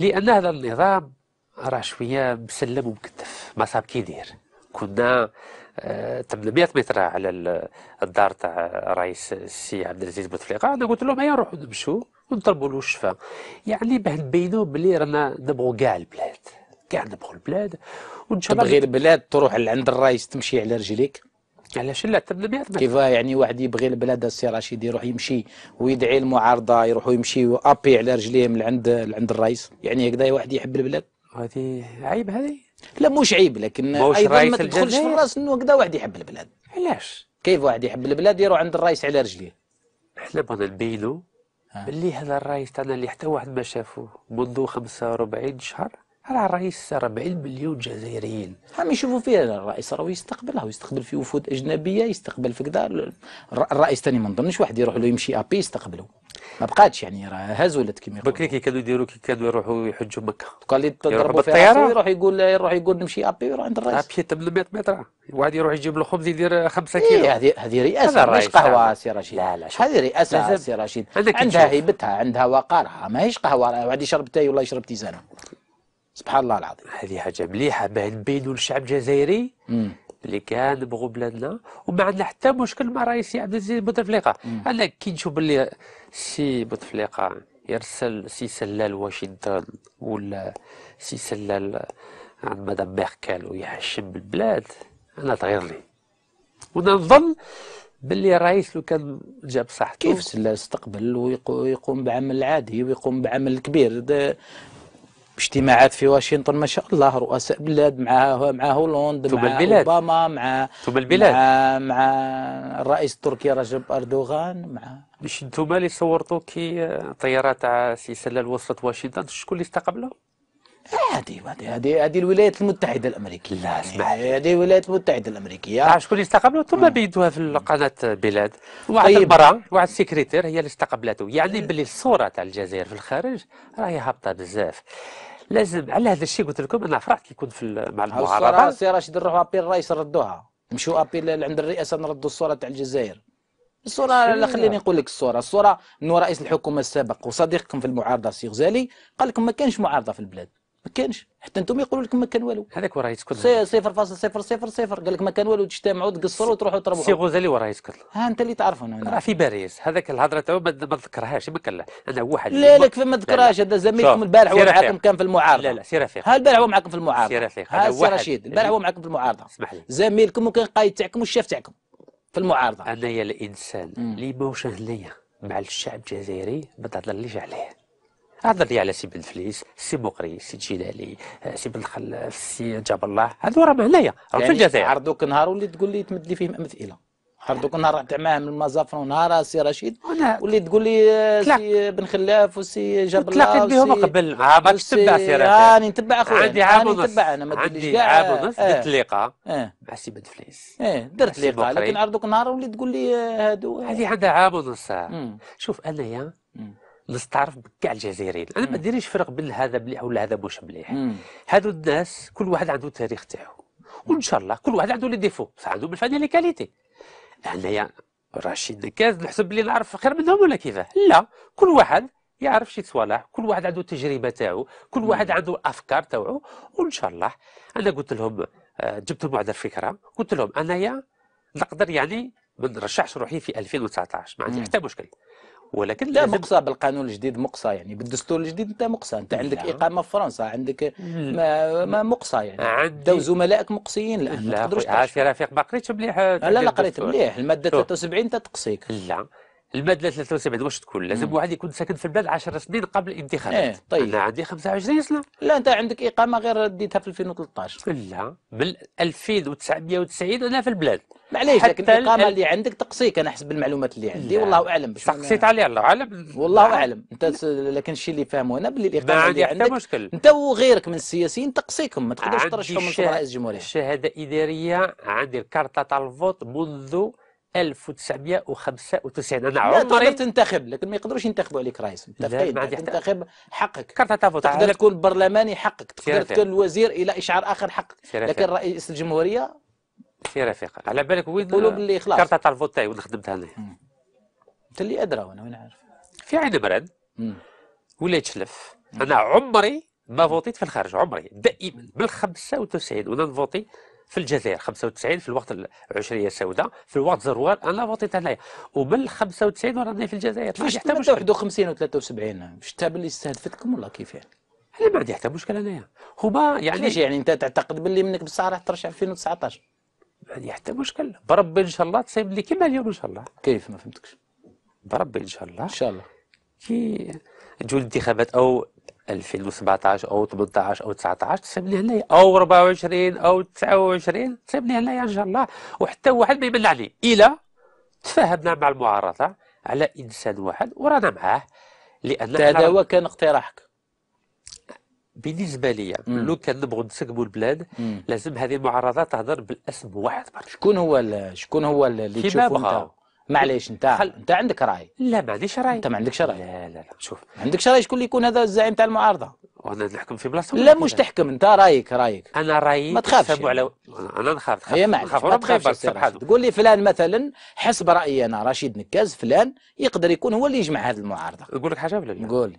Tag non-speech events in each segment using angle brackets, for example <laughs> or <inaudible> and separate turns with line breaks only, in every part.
لان هذا النظام راه شويه مسلم ومكتف ما صاب كيدير كنا 800 آه، متر على الدار تاع الرئيس السي عبد العزيز بوتفليقه انا قلت لهم هيا نروحوا نمشوا ونطلبوا له الشفاء يعني باه نبينوا بلي رانا نبغوا كاع البلاد كاع نبغوا البلاد الله غير بلاد
تروح لعند الرئيس تمشي على رجليك علاش لا تبدا بها كيف يعني واحد يبغي البلاد السي رشيد يروح يمشي ويدعي المعارضه يروحوا يمشيوا ابي على رجليهم لعند لعند الرئيس يعني هكذا واحد يحب البلاد هذه عيب هذه لا مش عيب لكن ايضا ما تدخلش في الراس انه هكذا واحد يحب البلاد علاش كيف واحد يحب البلاد يروح عند الرئيس على رجليه
احنا بغينا نبينوا باللي هذا الرئيس تاعنا اللي حتى واحد ما شافوه منذ 45 شهر راه الرئيس راه مليون جزائريين
هم يشوفوا فيه الرئيس راه يستقبلها ويستقبل في وفود اجنبيه يستقبل في كذا الرئيس ثاني ما نظنش واحد يروح له يمشي ابي يستقبله ما بقاتش يعني راه هز
ولات كما يقولوا بكري كي يديروا كي يروحوا يحجوا مكه قال لي تضربوا في الطيارة يروح
يقول يروح يقول نمشي ابي يروح عند الرئيس
ابي 800 متر واحد يروح يجيب له خبز يدير 5 إيه، كيلو إيه هذه رئاسه ماهيش قهوه يعني. سي رشيد لا لا هذه رئاسه سي رشيد عندها هيبتها
عندها وقارها ماهيش قهوه واحد يشرب تاي
ولا يشرب تيزانه سبحان الله العظيم هذه حاجه مليحه باه نبينوا للشعب الجزائري اللي كان بغوا بلادنا وما عندنا حتى مشكل مع رئيس عبد العزيز بوتفليقه انا كي نشوف باللي سي بوتفليقه يرسل سي سلال واشنطن ولا سي سلال عند مدام ميركل ويحشم البلاد انا تغير لي ونظن باللي الرئيس لو كان
جاب صحته كيف استقبل ويقوم بعمل عادي ويقوم بعمل كبير اجتماعات في واشنطن ما شاء الله رؤساء بلاد معاه مع هولند مع البلاد. اوباما مع البلاد. مع مع الرئيس التركي رجب اردوغان
مع باش انتم اللي صورتوا كي الطياره آه، تاع سلال وصلت واشنطن شكون اللي استقبله؟
هذه هذه هذه الولايات المتحده الامريكيه لا هذه الولايات المتحده
الامريكيه شكون اللي استقبلوا ثم بيدوها في قناه بلاد واحد طيب. المراه واحد السكرتير هي اللي استقبلته يعني باللي الصوره تاع الجزائر في الخارج راهي هابطه بزاف لازم على هذا الشيء قلت لكم انا فرحت كي كنت في مع المعارضه الصوره
راشد نروحوا ابيل الرئيس ردوها مشوا ابيل عند الرئاسه نردوا الصوره تاع الجزائر الصوره لا خليني نقول لك الصوره الصوره انه رئيس الحكومه السابق وصديقكم في المعارضه سي غزالي قال لكم ما كانش معارضه في البلاد ما كانش حتى انتم يقولوا لك ما كان والو هذاك وراه يسكت صفر فاصل صفر صفر صفر قال لك ما كان والو تجتمعوا تقصروا وتروحوا تربحوا سي غزالي وراه يسكت ها انت اللي انا راه في
باريس هذاك الهضره تاعو ما تذكرهاش ما كان انا واحد لا لك ما تذكرهاش هذا زميلكم البارح هو معكم كان في المعارضه لا لا سي رفيق ها البارح هو معكم في المعارضه سي رفيق ها سي رشيد البارح هو معكم في المعارضه اسمح لي زميلكم وكان قايد تاعكم والشاف تاعكم في المعارضه انايا الانسان اللي ماهوش هنايا مع الشعب الجزائري ما تهضرليش عليه هضر لي على سي بن فليس سي بوقري سي تشيلالي، آه، سي بن خلاف، سي جاب الله هذو راهم هنايا راهم في يعني الجزائر
عرضوك نهار ولي تقول لي تمد لي فيهم امثله عرضوك نهار تاع معاه من ونهار آه، سي رشيد ولي تقول لي آه، سي بن خلاف وسي جاب الله تلاقيت بهم قبل عابك تتبع سي رشيد راني نتبع اخويا عندي عام ونص انا ما عام ونص درت
لقاء مع سي بن فليس ايه درت لقاء لكن
عرضوك نهار ولي تقول لي هادو هذه عندها
عام ونص شوف انايا نستعرف بكاع الجزائريين انا ما ديريش فرق بين هذا مليح ولا هذا مش مليح هادو الناس كل واحد عنده التاريخ تاعو وان شاء الله كل واحد عنده لي ديفو بصح عنده بالفعل لي كاليتي انايا رشيد نكاز نحسب بلي نعرف خير منهم ولا كيفاه لا كل واحد يعرف شي صوالح كل واحد عنده التجربه تاعو كل واحد عنده الافكار تاعو وان شاء الله انا قلت لهم آه، جبت لهم واحد الفكره قلت لهم انايا نقدر يعني ما نرشحش روحي في 2019 ما عندي حتى مشكل ولكن لا مقصى بالقانون الجديد مقصى يعني بالدستور الجديد انت مقصى انت
نعم. عندك لا. اقامه في فرنسا عندك ما, ما مقصى يعني عندي زملائك مقصيين الان
لا ما تقدرش عرفتي رفيق ما قريتش مليح لا لا قريت مليح الماده 73 انت تقصيك لا الماده 73 واش تكون لازم واحد يكون ساكن في البلاد 10 سنين قبل الانتخابات ايه طيب انا عندي
25 سنه لا انت عندك اقامه غير ديتها في 2013
لا من
1990 انا في البلاد معليش لكن الاقامه اللي عندك تقصيك انا حسب المعلومات اللي عندي والله اعلم تقصيت علي الله اعلم والله اعلم انت لكن الشيء اللي فاهمه انا باللي الاقامه اللي عندك مشكل. انت وغيرك من السياسيين تقصيكم ما تقدرش ترشحهم من رئيس
الجمهوريه الشهاده اداريه عندي الكارطه تاع الفوت منذ 1995 انا عمري تقدر
تنتخب لكن ما يقدروش ينتخبوا عليك رئيس متفقين تنتخب
حقك كارت تفوت
تقدر تكون برلماني حقك تقدر تكون وزير الى اشعار اخر حقك لكن رئيس الجمهوريه
في رفيقه على بالك وين قولوا باللي خلاص كارتا تاع الفوت تاعي وين خدمتها انايا انت اللي ادرى وانا وين عارف في عين براد ولا تشلف انا عمري ما فوتيت في الخارج عمري دائما بال 95 وانا نفوتي في الجزائر 95 في الوقت العشريه السوداء في الوقت زروال انا فوتيت هنايا وبال 95 وراني في الجزائر ما حتى
51 و 73 شتها باللي استهدفتكم ولا كيف يعني؟
انا ما عندي حتى مشكل انايا هما يعني كيفاش يعني انت تعتقد باللي منك بصح راح ترشح 2019 هذه يعني حتى مشكل بربي ان شاء الله تصيب لي كما اليوم ان شاء الله كيف ما فهمتكش بربي ان شاء الله ان شاء الله كي جو الانتخابات او 2017 او 18 او 19 لي هنايا او 24 او 29 لي هنايا ان شاء الله وحتى واحد ما يمل عليه الى تفاهمنا مع المعارضه على انسان واحد ورانا معاه لان هذا هو كان اقتراحك بالنسبه لي لو كان نبغوا نسكبوا البلاد مم. لازم هذه المعارضه تهضر بالاسم واحد برك شكون هو شكون هو اللي تشوفه انت معليش انت خل... انت
عندك راي لا ما عنديش راي انت ما عندكش راي لا لا لا شوف ما عندكش راي شكون اللي يكون هذا الزعيم تاع المعارضه وانا نحكم في بلاصه لا مش تحكم انت رايك رايك انا رايي ما تخافش يعني.
على انا
نخاف تخاف هي إيه، معليش نخاف ما تخافش تقول لي فلان مثلا حسب رايي انا رشيد نكاز فلان
يقدر يكون هو اللي يجمع هذه المعارضه نقول لك حاجه ولا لا؟ قول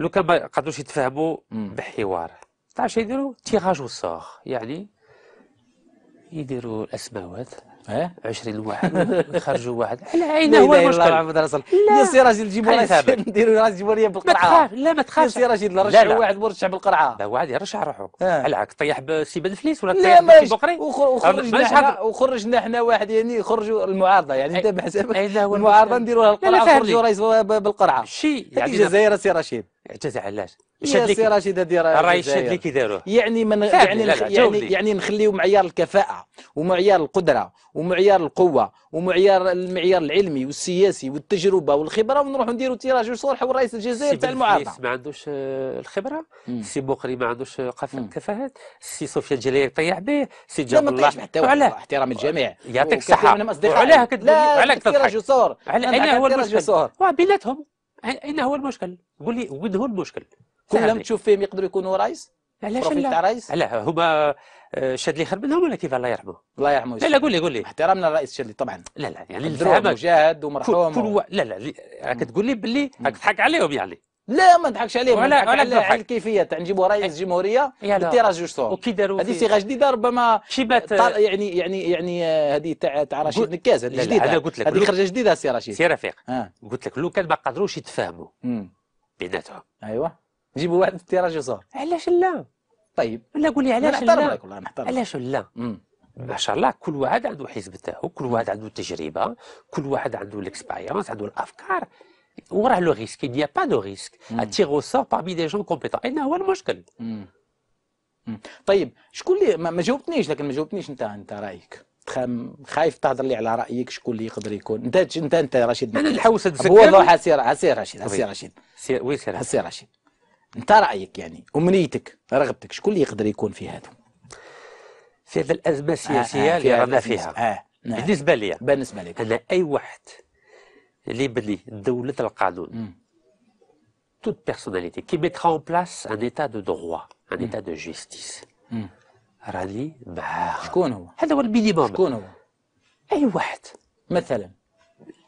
لو كان ما قدروش يتفاهموا بحوار تعرف شنو يديروا تيغاج وصاغ يعني يديروا الاسماوات 20 إيه؟ واحد يخرجوا واحد على <laughs> عينه هو المشكل لا عبد الرسول يا سي راجل جيبوا راس نديروا راس لي بالقرعه لا ما تخافش يا سي راجل رشعوا واحد مرشح بالقرعه لا واحد يرشح روحه إيه. على العك طيح بن فليس ولا طيح بسيبقري وخرجنا
وخرجنا احنا واحد يعني خرجوا المعارضه يعني انت بحسابك المعارضه نديروها القرعه وخرجوا رئيس بالقرعه شي يعني الجزائر
سي رشيد اعتزع علاش شد سي راشد هذه راه راه يشد اللي يعني
من يعني لا لا يعني, يعني نخليو معيار الكفاءه ومعيار القدره ومعيار القوه ومعيار المعيار العلمي والسياسي والتجربه والخبره ونروحوا نديروا تيراج وصالح والرئيس الجزائري تاع المعارضه ما
عندوش آه، الخبره سي بوخري ما عندوش آه، كفاءات سي صوفيا الجلالي طيح به سي جاب الله وعلاه احترام الجميع يعطيك الصحه وعلاه كتقول علاه كتضحك
علاه هو المشكل
وبيناتهم اين هو المشكل قول لي وين هو المشكل كلهم تشوف
فيهم يقدروا يكونوا رايس علاش لا
لا هما آه، شاد لي خير منهم ولا كيف الله يرحمه الله يرحمه لا لا قول لي قول لي احترامنا للرئيس شادلي طبعا لا لا يعني مجاهد ومرحوم كل و... لا لا راك تقول لي باللي راك تضحك عليهم يعني
لا ما نضحكش عليهم ولا ولا على الكيفيه تاع نجيبوا رئيس إيه. جمهوريه
بالتيراج جوج صور
وكي داروا هذه صيغه جديده ربما شبات يعني يعني يعني آه، هذه تاع تاع رشيد نكاز هذه جديده هذا قلت لك هذه خرجه
جديده سي رشيد سي رفيق آه. قلت لك لو كان ما قدروش يتفاهموا بيناتهم ايوه نجيبوا واحد بالتيراج جوج صور علاش لا طيب لا قول لي علاش لا علاش لا ما شاء الله كل واحد عنده حزب تاعو كل واحد عنده تجربه كل واحد عنده ليكسبيريونس عنده الافكار وراء لو ريسك risque Il n'y a pas de risque. À دي hmm. au sort parmi des gens compétents. هو المشكل؟ hmm. hmm. طيب شكون اللي ما جاوبتنيش لكن ما
جاوبتنيش انت انت رايك خايف تهضر لي على رايك شكون اللي يقدر يكون انت انت انت رشيد انا الحوسه بوضوح عسير عسير رشيد عسير رشيد سير وي سير عسير رشيد انت رايك يعني امنيتك رغبتك شكون اللي يقدر يكون في هذا في هذه الازمه السياسيه آه، آه، اللي رانا فيها آه، نعم.
بالنسبه لي بالنسبه لك انا اي واحد l'Ibli, Dawlat al-Qadoun, hmm. toute personnalité qui mettra en place un état de droit, un hmm. état de justice. Hmm. Rali bah. Je a. C'est le minimum. Je connais. Eh, ouais.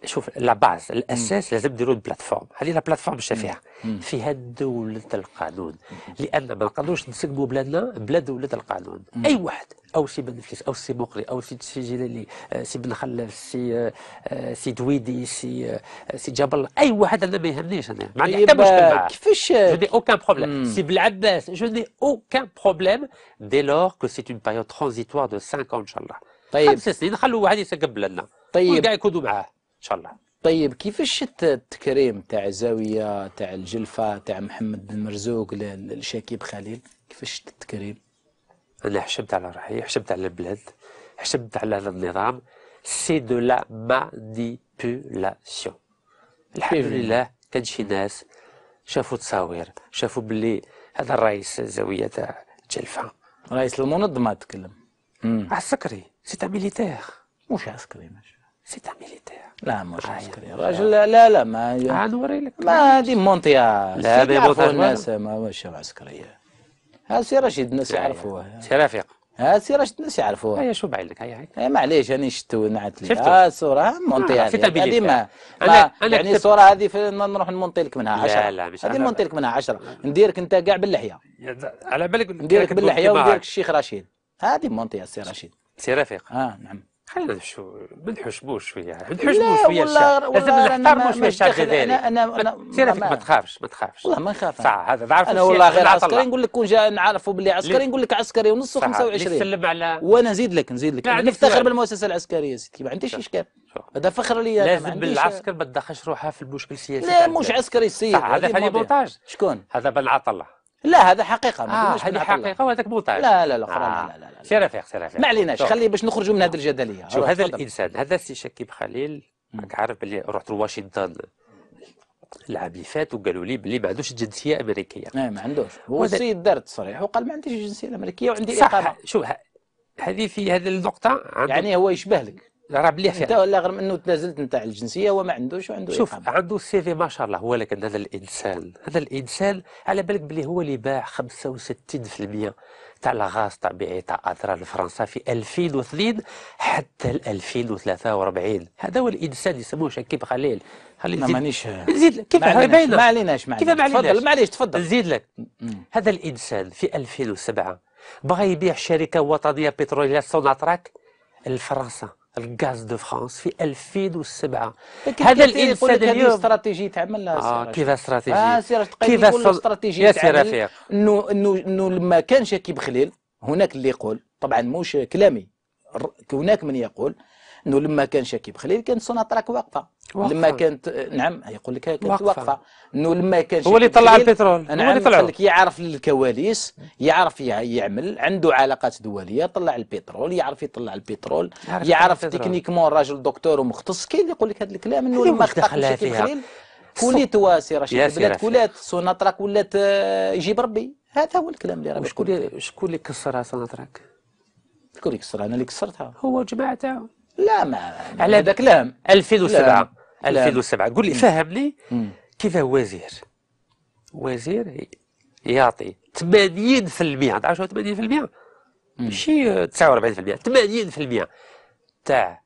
شوف لا باز الاساس لازم نديروا البلاتفورم هذه لا بلاتفورم باش فيها فيها دوله القانون لان ما نقدروش نسقموا بلادنا بلا دوله القانون مم. اي واحد او سي بن فليس او سي بوقري او سي سي جلالي آه، سي بن خلف سي آه، آه، سي دويدي سي سي جبل اي واحد انا ما يهمنيش انا ما عندي إيه، حتى مشكل معاه كيفاش جو ني اوكان بروبليم سي بلعباس جو ني اوكان بروبليم دي لور كو سي اون باريود ترانزيتوار دو 5 ان شاء الله طيب خمس سنين خلوا واحد يسقم بلادنا طيب وكاع يكونوا معاه ان شاء الله
طيب كيفاش التكريم تاع الزاويه تاع الجلفه تاع محمد بن مرزوق
للشاكيب خليل كيفاش التكريم انا حشمت على روحي حشمت على البلاد حشمت على النظام سي دو لا مانيبيولاسيون الحمد لله كان شي ناس شافوا تصاوير شافوا باللي هذا الرئيس الزاويه تاع جلفه
رئيس المنظمه تكلم عسكري سي ميليتير مش عسكري ماشي سيتا ميليتير لا مش عسكري راجل لا لا, لا ما عاد لك ما هذه منطقه لا هذه الناس ما مش عسكريه ها سي رشيد الناس يعرفوه سي رفيق ها سي رشيد الناس يعرفوه هيا شو بعين لك هيا هيك معليش انا شفت نعت لي شفتو الصوره آه هذه ما, ما أنا يعني الصوره هذه نروح نمنطي لك منها 10 لا لا مش هذه نمنطي لك منها 10 نديرك انت كاع باللحيه على بالك نديرك باللحيه ونديرك الشيخ رشيد هذه منطقه سي رشيد
سي رفيق اه نعم خلينا شو بنحشموش شويه يعني. بنحشموش شويه الشعب لازم نحترموا شويه الشعب الجزائري انا انا, أنا سيرتك ما تخافش ما تخافش والله ما نخاف صح هذا تعرف انا والله غير عسكري نقول
لك كون جا نعرفوا باللي عسكري نقول لك عسكري ونص و25 نسلم على وانا نزيد
لك نزيد لك يعني نفتخر بالمؤسسه
العسكريه سيدي ما عنديش اشكال هذا فخر لي لازم بالعسكر
ما تدخلش روحها في المشكل السياسي لا مش عسكري السيد هذا هذه مونتاج شكون هذا بن عطله لا هذا حقيقه ما آه هذه حقيقه وهذاك مونتاج لا لا لا آه لا لا لا سير رفيق سير رفيق ما عليناش خلي باش نخرجوا من هذه الجدليه شوف هذا الانسان هذا السي شكيب خليل راك عارف بلي رحت لواشنطن العام اللي فات وقالوا لي بلي ما عندوش جنسيه امريكيه إيه، ما عندوش هو السيد
دار تصريح وقال ما عنديش الجنسيه الامريكيه وعندي اقامه شوف هذه في
هذه النقطه يعني هو يشبه لك راه مليح فعلا انت ولا غير منه
تنازلت نتاع الجنسيه وما عندوش وعنده شوف
عنده السي في ما شاء الله ولكن هذا الانسان هذا الانسان على بالك بلي هو اللي باع 65% تاع الغاز الطبيعي تاع اثرا لفرنسا في 2002 حتى 2043 هذا هو الانسان يسموه شكيب خليل خليل ما مانيش نزيد كيف ما عليناش ما عليناش كيف ما عليناش تفضل معليش تفضل نزيد لك هذا الانسان في 2007 بغى يبيع شركه وطنيه بتروليه سوناتراك لفرنسا الغاز دو فرانس في 2007 هذا الانسان اليوم
استراتيجي تعملها اه كيف استراتيجي اه كيف استراتيجي يا سي رفيق انه انه انه لما كان شاكي بخليل هناك اللي يقول طبعا موش كلامي هناك من يقول انه لما كان شاكي خليل كانت سوناطراك واقفه لما كانت نعم يقول لك كانت واقفه, واقفة. انه لما كان هو اللي طلع البترول نعم هو اللي نعم، طلع لك يعرف الكواليس يعرف يعمل عنده علاقات دوليه طلع البترول يعرف يطلع البترول يعرف, تكنيكمون راجل دكتور ومختص كاين اللي يقول لك هذا الكلام انه لما شاكي بخليل خليل كوليت رشيد بلاد كولات سوناطراك ولات آه، يجيب ربي هذا هو
الكلام اللي راه شكون اللي شكون اللي كسرها سوناطراك؟ شكون اللي كسرها انا اللي كسرتها هو الجماعه تاعو لا ما على هذا كلام 2007 2007 قول لي فهمني كيف هو وزير وزير يعطي 80% تعرف شنو 80% ماشي 49% 80% تاع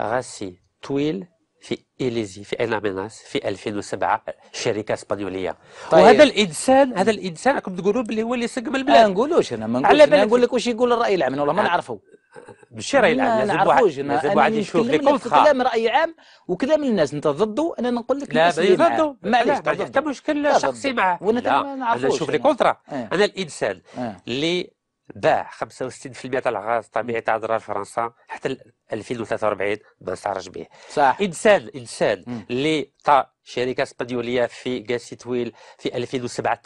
غاسي طويل في إليزي في أناميناس في 2007 شركة اسبانيولية طيب. وهذا الإنسان هذا
الإنسان راكم تقولوا باللي هو اللي سقم البلاد ما نقولوش أنا ما نقولش أنا نقول لك واش يقول الرأي العام والله ما آه. نعرفه
ماشي رأي العام لازم نعرفوش أنا لازم واحد يشوف لي كلام رأي
عام وكلام الناس أنت ضده أنا نقول لك لا ضده معليش حتى
مشكل شخصي معاه أنا نشوف لي كونترا إيه. أنا الإنسان إيه. اللي باع 65% تاع الغاز الطبيعي تاع ضرار فرنسا حتى 2043 ما نستعرج به صح انسان انسان اللي شركة سبديولية في كاسيتويل في 2007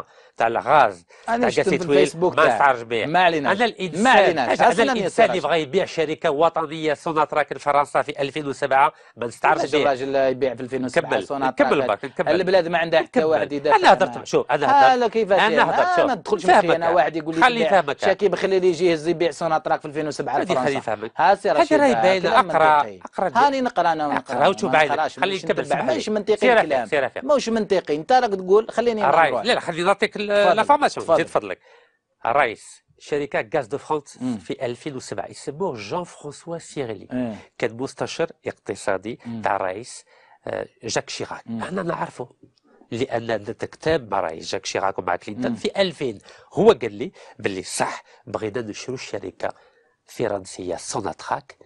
80% تاع الغاز تاع كاسيتويل ما نستعرج به ما عليناش هذا الانسان ما الانسان اللي بغا يبيع شركه وطنيه سوناتراك لفرنسا في 2007 ما نستعرج به الراجل يبيع في 2007 كمل سوناتراك كمل كمل البلاد ما عندها حتى واحد يدافع انا هضرت شوف انا هضرت كيف انا هضرت آه، ما تدخلش في انا واحد يقول لي خلي فهمك شاكي
بخلي لي يجي يهز يبيع سوناتراك في 2007 لفرنسا خلي فهمك ها سي رشيد هذه راهي باينه اقرا اقرا هاني نقرا انا ونقرا وشوف بالبعض منطقي الكلام ماهوش منطقي انت راك تقول خليني نروح لا
لا خليني نعطيك لافورماسيون زيد فضلك الرئيس شركه غاز دو فرانس في 2007 يسموه جان فرانسوا سيريلي كان مستشار اقتصادي تاع الرئيس آه، جاك شيراك احنا نعرفه لان كتاب مع الرئيس جاك شيراك ومع كلينتون في 2000 هو قال لي باللي صح بغينا نشرو شركه فرنسيه سوناتراك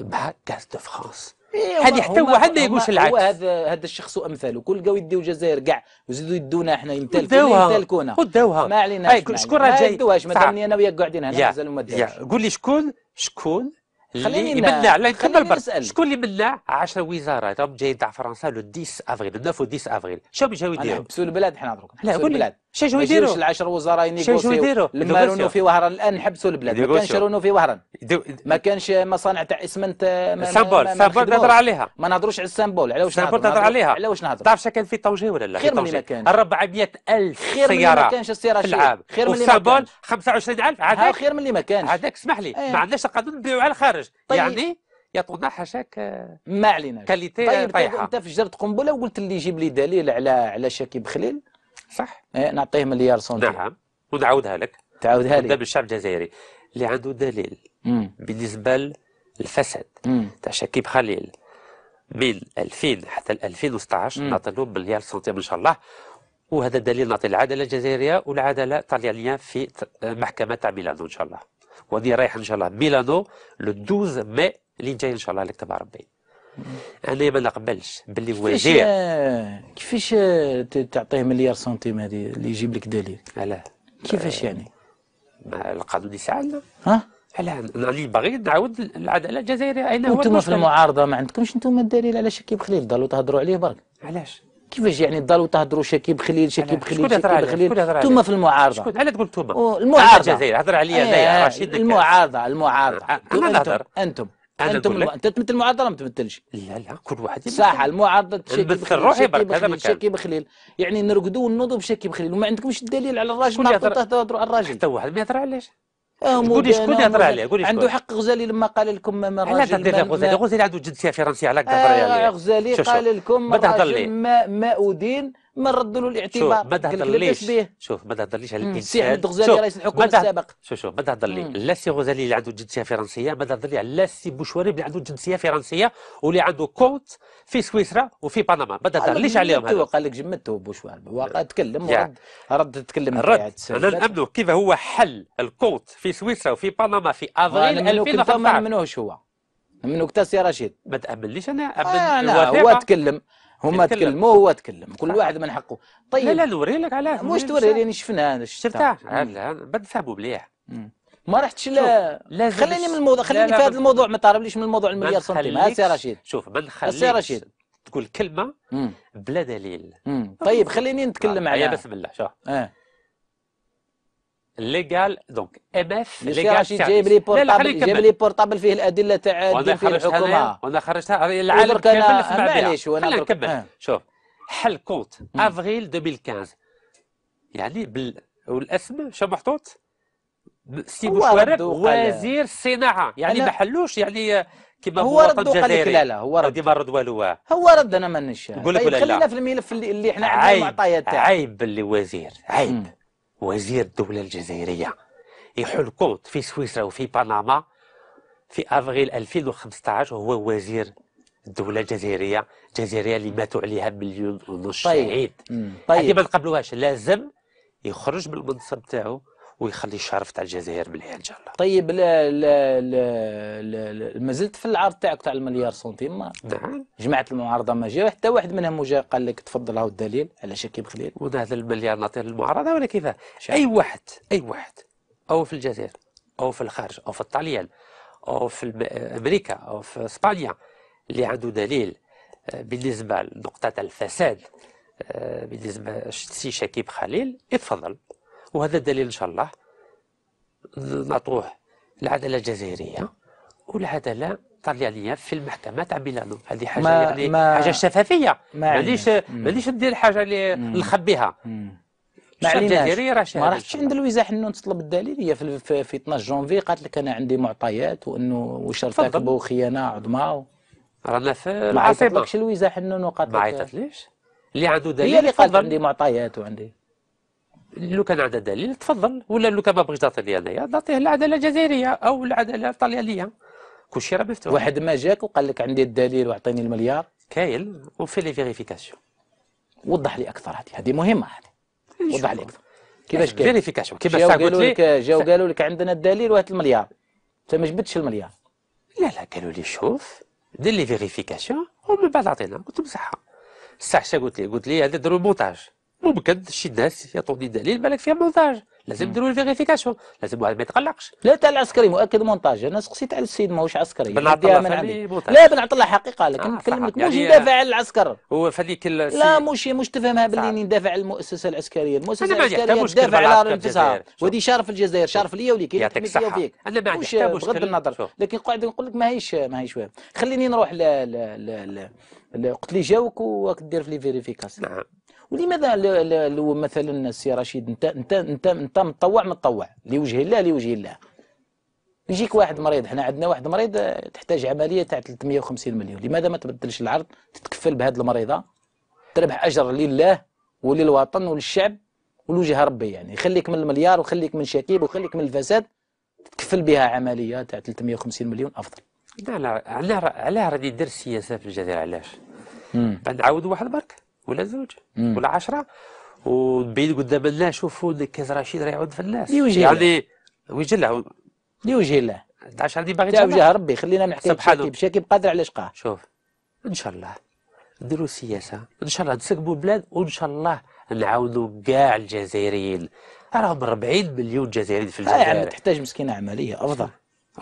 مع غاز دو فرانس إيه، حد يحتوى حد يقولش العكس
هذا هذا الشخص وامثاله وكل قوي يديو الجزائر كاع ويزيدوا يدونا احنا يمتلكونا يمتلكونا خدوها ما علينا شكون راه جاي ما دامني انا وياك قاعدين هنا مازالوا ما
قول لي شكون شكون خليني يبلع لا تكمل شكون اللي بلع 10 وزارات راهم جايين تاع فرنسا لو 10 افريل 9 و 10 افريل شنو بيجاو يديروا؟ نحبسوا البلاد حنا درك
لا قول لي شنو جاو يديروا؟ 10
وزراء ينيغوسيو لما رونو في وهران الان نحبسوا البلاد ما كانش رونو
في وهران ما كانش مصانع تاع اسمنت سامبول سامبول نهضر عليها ما
نهضروش على السامبول على واش سامبول تهضر عليها على واش نهضر تعرف شنو كان في توجيه ولا لا خير من اللي ما كانش 400000 خير من اللي ما كانش السياره في العام خير من اللي ما كانش 25000 عاد خير من اللي ما كانش هذاك اسمح لي إيه. ما عندناش القانون نبيعوا على الخارج الخارج طيب. يعني يعطونا حشاك آه، ما علينا كاليتي طيب, طيب انت
فجرت قنبله وقلت اللي يجيب لي دليل على على شاكيب خليل
صح إيه، نعطيه مليار سنتيم نعم ونعاودها لك تعاودها لي قدام الشعب الجزائري اللي عنده دليل مم. بالنسبه للفساد تاع شاكيب خليل من 2000 حتى 2016 نعطي له مليار سنتيم ان شاء الله وهذا دليل نعطي العداله الجزائريه والعداله الطليانيه في محكمه تاع ميلانو ان شاء الله واني رايح ان شاء الله ميلانو لو 12 ماي اللي جاي ان شاء الله لك ربي انا ما نقبلش باللي هو
جاي كيفاش تعطيه مليار سنتيم
هذه اللي يجيب لك دليل علاه كيفاش يعني القانون يساعدنا ها لا انا باغي نعاود العداله الجزائريه اين هو انتم في المعارضه ما عندكمش
انتم الدليل علاش شكيب خليل ضلوا تهضروا عليه برك علاش كيفاش يعني الدار تهضروا شكيب خليل شكيب خليل شكيب خليل ثم في المعارضه شكون
علاه تقول ثم المعارضه الجزائر هضر عليا انا إيه، رشيد
المعارضه المعارضه انتم انتم انتم انت تمثل المعارضه ولا ما تمثلش؟ لا لا كل واحد صح المعارضه تمثل روحي برك هذا شكيب خليل يعني نرقدوا ونوضوا بشكيب خليل وما عندكمش الدليل على الراجل تهضروا على الراجل حتى واحد ما يهضر علاش؟ آه، قولي شكون اللي هضر عليه قولي عنده حق غزالي لما قال لكم ما راجل علاش تهضر لك غزالي
غزالي عنده جنسيه فرنسيه على كذا آه غزالي قال لكم ما راجل
ما, ما ادين ما نردوا له الاعتبار ما تهضرليش
شوف ما تهضرليش على الانسان سي احمد غزالي رئيس الحكومه السابق شوف شوف ما تهضرلي لا سي غزالي اللي عنده جنسيه فرنسيه ما تهضرلي على لا سي بوشواري اللي عنده جنسيه فرنسيه واللي عنده كونت في سويسرا وفي بنما ما تهضرليش عليهم هذا
قال لك جمدته بوشواري هو تكلم ورد
رد تكلم رد انا نامنه كيف هو حل الكونت في سويسرا وفي بنما في افريل 2015 ما منوش هو منو كتا سي رشيد ما تامنليش انا آه هو
تكلم هما تكلموا هو تكلم كل واحد من حقه طيب لا لا نوري لك علاش مش توري لي شفنا انا شفتها بد ثابوا مليح ما رحتش لا خليني من الموضوع خليني في هذا الموضوع ما تهربليش من الموضوع المليار سنتيم السي رشيد
شوف ما سي رشيد تقول كلمه بلا دليل طيب خليني نتكلم آه، عليها بسم الله شوف آه. ليغال دونك اف ليغال جايب لي بورطابل جايب لي
بورطابل فيه الادله تاع وانا خرجتها
وانا خرجتها العالم كامل معليش وانا نكمل شوف حل كونت افريل 2015 يعني بال... والاسم شو محطوط سي بوشوارب وزير الصناعه يعني ما حلوش يعني كما هو رد وقال لك لا لا هو رد ما رد والو
هو رد انا مانيش نقول لك خلينا في الملف اللي, اللي احنا عندنا المعطيات تاعه عيب
اللي وزير عيب وزير الدولة الجزائرية يحل كونت في سويسرا وفي بنما في أفريل 2015 وهو وزير الدولة الجزائرية الجزائرية اللي ماتوا عليها مليون ونص طيب. شهيد طيب. هذه ما طيب. نقبلوهاش لازم يخرج من المنصب تاعو ويخلي الشرف تاع الجزائر بالله ان شاء الله طيب
لا لا لا, لا, لا ما زلت في العرض تاعك تاع المليار سنتيم نعم جمعت المعارضه ما جا حتى واحد منهم وجا قال لك تفضل هاو الدليل على شكيب خليل وهذا المليار نعطيه
للمعارضه ولا كذا اي واحد اي واحد او في الجزائر او في الخارج او في الطليان او في امريكا او في اسبانيا اللي عنده دليل آه، بالنسبه لنقطه الفساد آه، بالنسبه سي شكيب خليل يتفضل وهذا الدليل إن شاء الله نعطوه العدالة الجزائرية والعدالة طليانية في المحكمة تاع ميلانو هذه حاجة ما يعني ما حاجة شفافية ماليش ماليش ندير حاجة اللي نخبيها ما عليناش ما رحتش
عند لويزا حنون تطلب الدليل هي في, في 12 جونفي قالت لك انا عندي معطيات وانه واش ارتكبوا خيانه عظمى و...
رانا في العاصمه ما عيطتلكش لويزا حنون وقالت لك ما عيطتليش اللي عنده دليل هي اللي قالت عندي معطيات وعندي لو كان عندها دليل تفضل ولا لو كان ما بغيش لي انايا تعطيه العداله الجزائريه او العداله الطليانيه
كلشي راه مفتوح واحد ما جاك وقال لك عندي الدليل واعطيني المليار
كاين وفي لي فيريفيكاسيون
وضح لي اكثر هذه هذه مهمه هذه وضح لي اكثر
كيفاش كاين فيريفيكاسيون كيفاش قالوا لك جاو
قالوا لك عندنا الدليل وهات المليار
انت ما جبتش المليار لا لا قالوا لي شوف دير لي فيريفيكاسيون ومن بعد عطينا قلت بصحه الساعه قلت لي قلت لي هذا ديروا مونتاج ممكن تشدها يعطوني دليل بالك فيها مونتاج لازم ديروا الفيريفيكاسيون لازم واحد ما يتقلقش لا تاع العسكري مؤكد
مونتاج انا سقسيت على السيد ماهوش عسكري بن عبد الله عندي لا بن الله حقيقه لكن آه لك يعني مش ندافع
على العسكر هو في هذيك لا
مش مش تفهمها باللي ندافع على المؤسسه العسكريه المؤسسه العسكريه تدافع على الانتصار
ودي شرف الجزائر شرف ليا وليك يعطيك الصحه انا ما عنديش بغض النظر
لكن قاعد نقول لك ماهيش ماهيش فاهم خليني نروح قلت لي جاوك وراك دير في لي فيريفيكاسيون نعم ولماذا مثلا السي رشيد انت انت انت, انت متطوع متطوع لوجه الله لوجه الله يجيك واحد مريض حنا عندنا واحد مريض آه، تحتاج عمليه تاع 350 مليون لماذا ما تبدلش العرض تتكفل بهذه المريضه تربح اجر لله وللوطن وللشعب ولوجه ربي يعني خليك من المليار وخليك من شكيب وخليك من الفساد تتكفل بها عمليه تاع 350 مليون افضل
لا لا علاه علاه غادي يدير السياسه في الجزائر علاش؟ بعد عاود واحد برك ولا زوج ولا 10 وبعيد قدام الله شوفوا كاس رشيد راه يعود في الناس يعني ويجي له يوجه له 11 دي باغي توجه ربي خلينا نحكي بشاكي بشاكي بقادر على شقاه شوف ان شاء الله نديروا سياسه ان شاء الله نسكبوا البلاد وان شاء الله نعاونوا كاع الجزائريين راهم 40 مليون جزائري في الجزائر آه يعني تحتاج
مسكينه عمليه افضل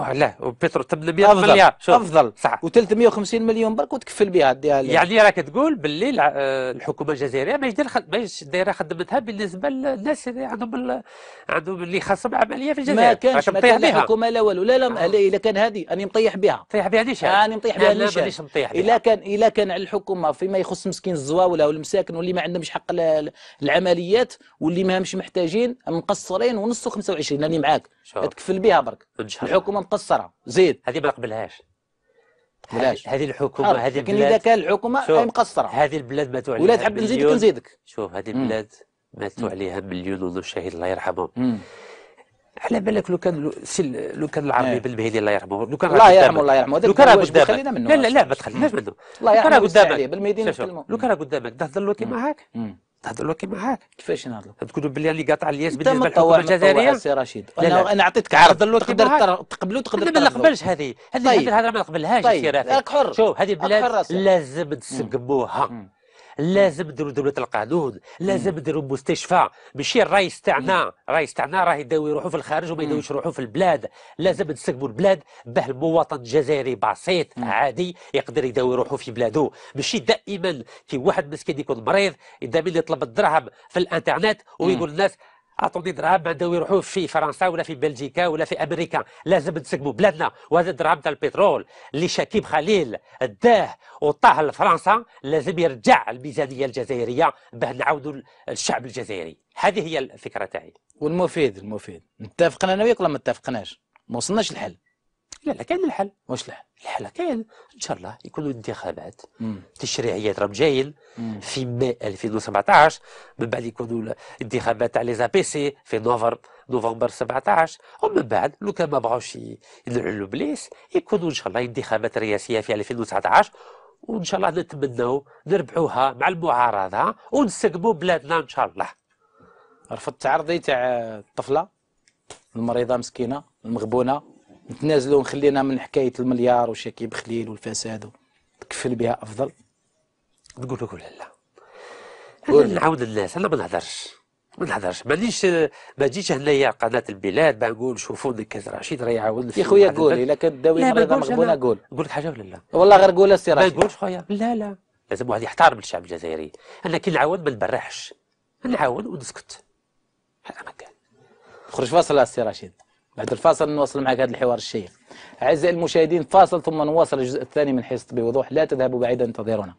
آه، لا وبترو تبدل بها افضل افضل صح و350 مليون برك وتكفل بها يعني راك تقول باللي آه، الحكومه الجزائريه ماهيش ماهيش دايره خدمتها بالنسبه للناس اللي عندهم عندهم اللي خاصهم عمليه في الجزائر ما كانش ما كان الحكومه
لا والو لا لا اذا آه. كان هذه راني مطيح بها مطيح بها ليش راني مطيح بها ليش مطيح بها اذا كان اذا كان على الحكومه فيما يخص مسكين الزواوله والمساكن واللي ما عندهمش حق العمليات واللي ماهمش محتاجين مقصرين ونص 25 راني معاك تكفل بها برك الحكومه
مقصره زيد هذه ما قبلهاش بلاش هذه الحكومه هذه لكن اذا كان الحكومه مقصره هذه البلاد ماتوا عليها ولا تحب نزيدك نزيدك شوف هذه البلاد ماتوا عليها مليون ونص شهيد الله يرحمهم على بالك لو كان لو كان العربي ايه. بالمهدي الله يرحمه لو كان الله يرحمه الله يرحمه لو كان قدامك خلينا منه لا لا لا ما تخليناش منه الله يرحمه بالمهدي لو كان قدامك تهضر له كيما هاك تهضر له كيما هاك كيفاش نهضر تقولوا بلي اللي قاطع الياس بالنسبه للحكومه الجزائريه سي رشيد انا انا عطيتك عرض تهضر له تقدر تقبلو تقدر ما نقبلش هذه طيب. هذه الهضره ما نقبلهاش طيب. سي رافي شوف هذه البلاد لازم تسقبوها لازم نديروا دوله القانون لازم نديروا مستشفى ماشي الرئيس تاعنا الرئيس تاعنا راه يداوي روحه في الخارج وما يداويش روحه في البلاد لازم نسكبوا البلاد باه المواطن الجزائري بسيط عادي يقدر يداوي روحه في بلاده ماشي دائما كي واحد مسكين يكون مريض دائما يطلب الدرهم في الانترنت ويقول الناس اتوندي ضراب بداو يروحوا في فرنسا ولا في بلجيكا ولا في امريكا لازم نسكبوا بلادنا وهذا الضراب تاع البترول اللي شكيب خليل داه وطاه لفرنسا لازم يرجع الميزانيه الجزائريه باه نعاودوا الشعب الجزائري هذه هي الفكره تاعي
والمفيد المفيد متفقنا انا وياك ولا ما اتفقناش ما وصلناش الحل
لا لا كاين الحل واش الحل الحل كاين ان شاء الله يكونوا انتخابات تشريعيات راهم جايين في ماي 2017 من بعد يكونوا الانتخابات تاع لي سي في نوفمبر نوفمبر 17 ومن بعد لو كان ما بغاوش يدعوا بليس يكونوا ان شاء الله انتخابات رئاسيه في 2019 وان شاء الله نتمنوا نربحوها مع المعارضه ونسقموا بلادنا ان شاء الله
رفضت تعرضي تاع الطفله المريضه مسكينه المغبونه نتنازلوا ونخلينا من حكايه المليار وشكيب خليل والفساد تكفل بها افضل
نقول لك لا لا انا نعاود الناس انا ما نهضرش ما نهضرش مانيش ما جيتش هنايا قناه البلاد باه نقول شوفوا كذا رشيد راه يعاون يا خويا قول الا داوي مريضه مغبونه قول قول لك حاجه ولا لا والله غير قول السي رشيد ما نقولش خويا لا لا لازم واحد يحترم الشعب الجزائري انا كي نعاود ما نبرحش نعاود ونسكت هذا ما كان خرج فاصل السي رشيد بعد الفاصل نواصل معك هذا الحوار
الشيق أعزائي المشاهدين فاصل ثم نواصل الجزء الثاني من حصة بوضوح لا تذهبوا بعيدا انتظرونا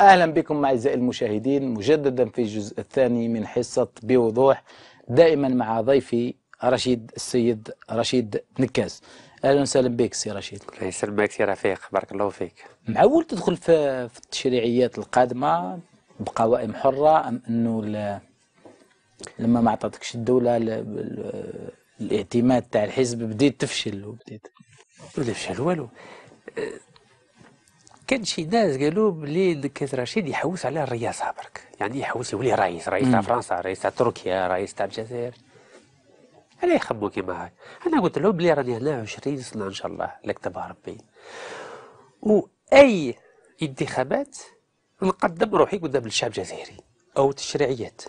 أهلا بكم أعزائي المشاهدين مجددا في الجزء الثاني من حصة بوضوح دائما مع ضيفي رشيد السيد رشيد نكاز اهلا وسهلا بك سي رشيد
الله يسلمك سي رفيق بارك الله فيك
معول تدخل في, في التشريعيات القادمه بقوائم حره ام انه لما ما عطاتكش الدوله
الاعتماد تاع الحزب بديت تفشل وبديت ولا فشل والو أه، كان شي ناس قالوا بلي الكاس رشيد يحوس على الرئاسه برك يعني يحوس يولي رئيس رئيس تاع فرنسا رئيس تاع تركيا رئيس تاع الجزائر علاه يخبوا كيما هاي انا قلت له بلي راني هنا 20 سنه ان شاء الله تبع ربي واي انتخابات نقدم روحي قدام الشعب الجزائري او تشريعيات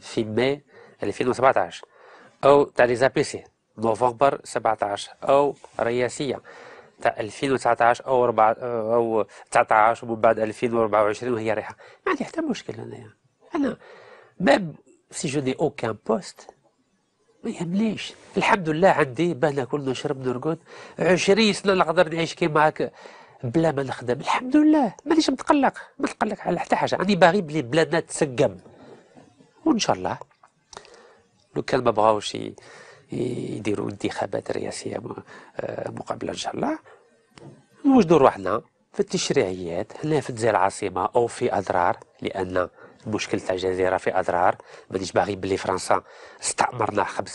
في ماي 2017 أو تاع لي زابيسي نوفمبر 17 أو رئاسية تاع 2019 أو 4 أو 19 ومن بعد 2024 وهي رايحة ما عندي حتى مشكل أنايا أنا ميم سي جو دي أوكان بوست ما يهمنيش الحمد لله عندي بان ناكل نشرب نرقد 20 سنة نقدر نعيش كيما هكا بلا ما نخدم الحمد لله مانيش متقلق ما نتقلق على حتى حاجه راني باغي بلي بلادنا تسقم وان شاء الله لو كان ما بغاوش يديروا انتخابات رئاسيه آه، شاء الله نوجدوا روحنا في التشريعيات هنا في الجزائر العاصمه او في اضرار لان المشكل تاع الجزيره في اضرار مانيش باغي بلي فرنسا استعمرنا 65%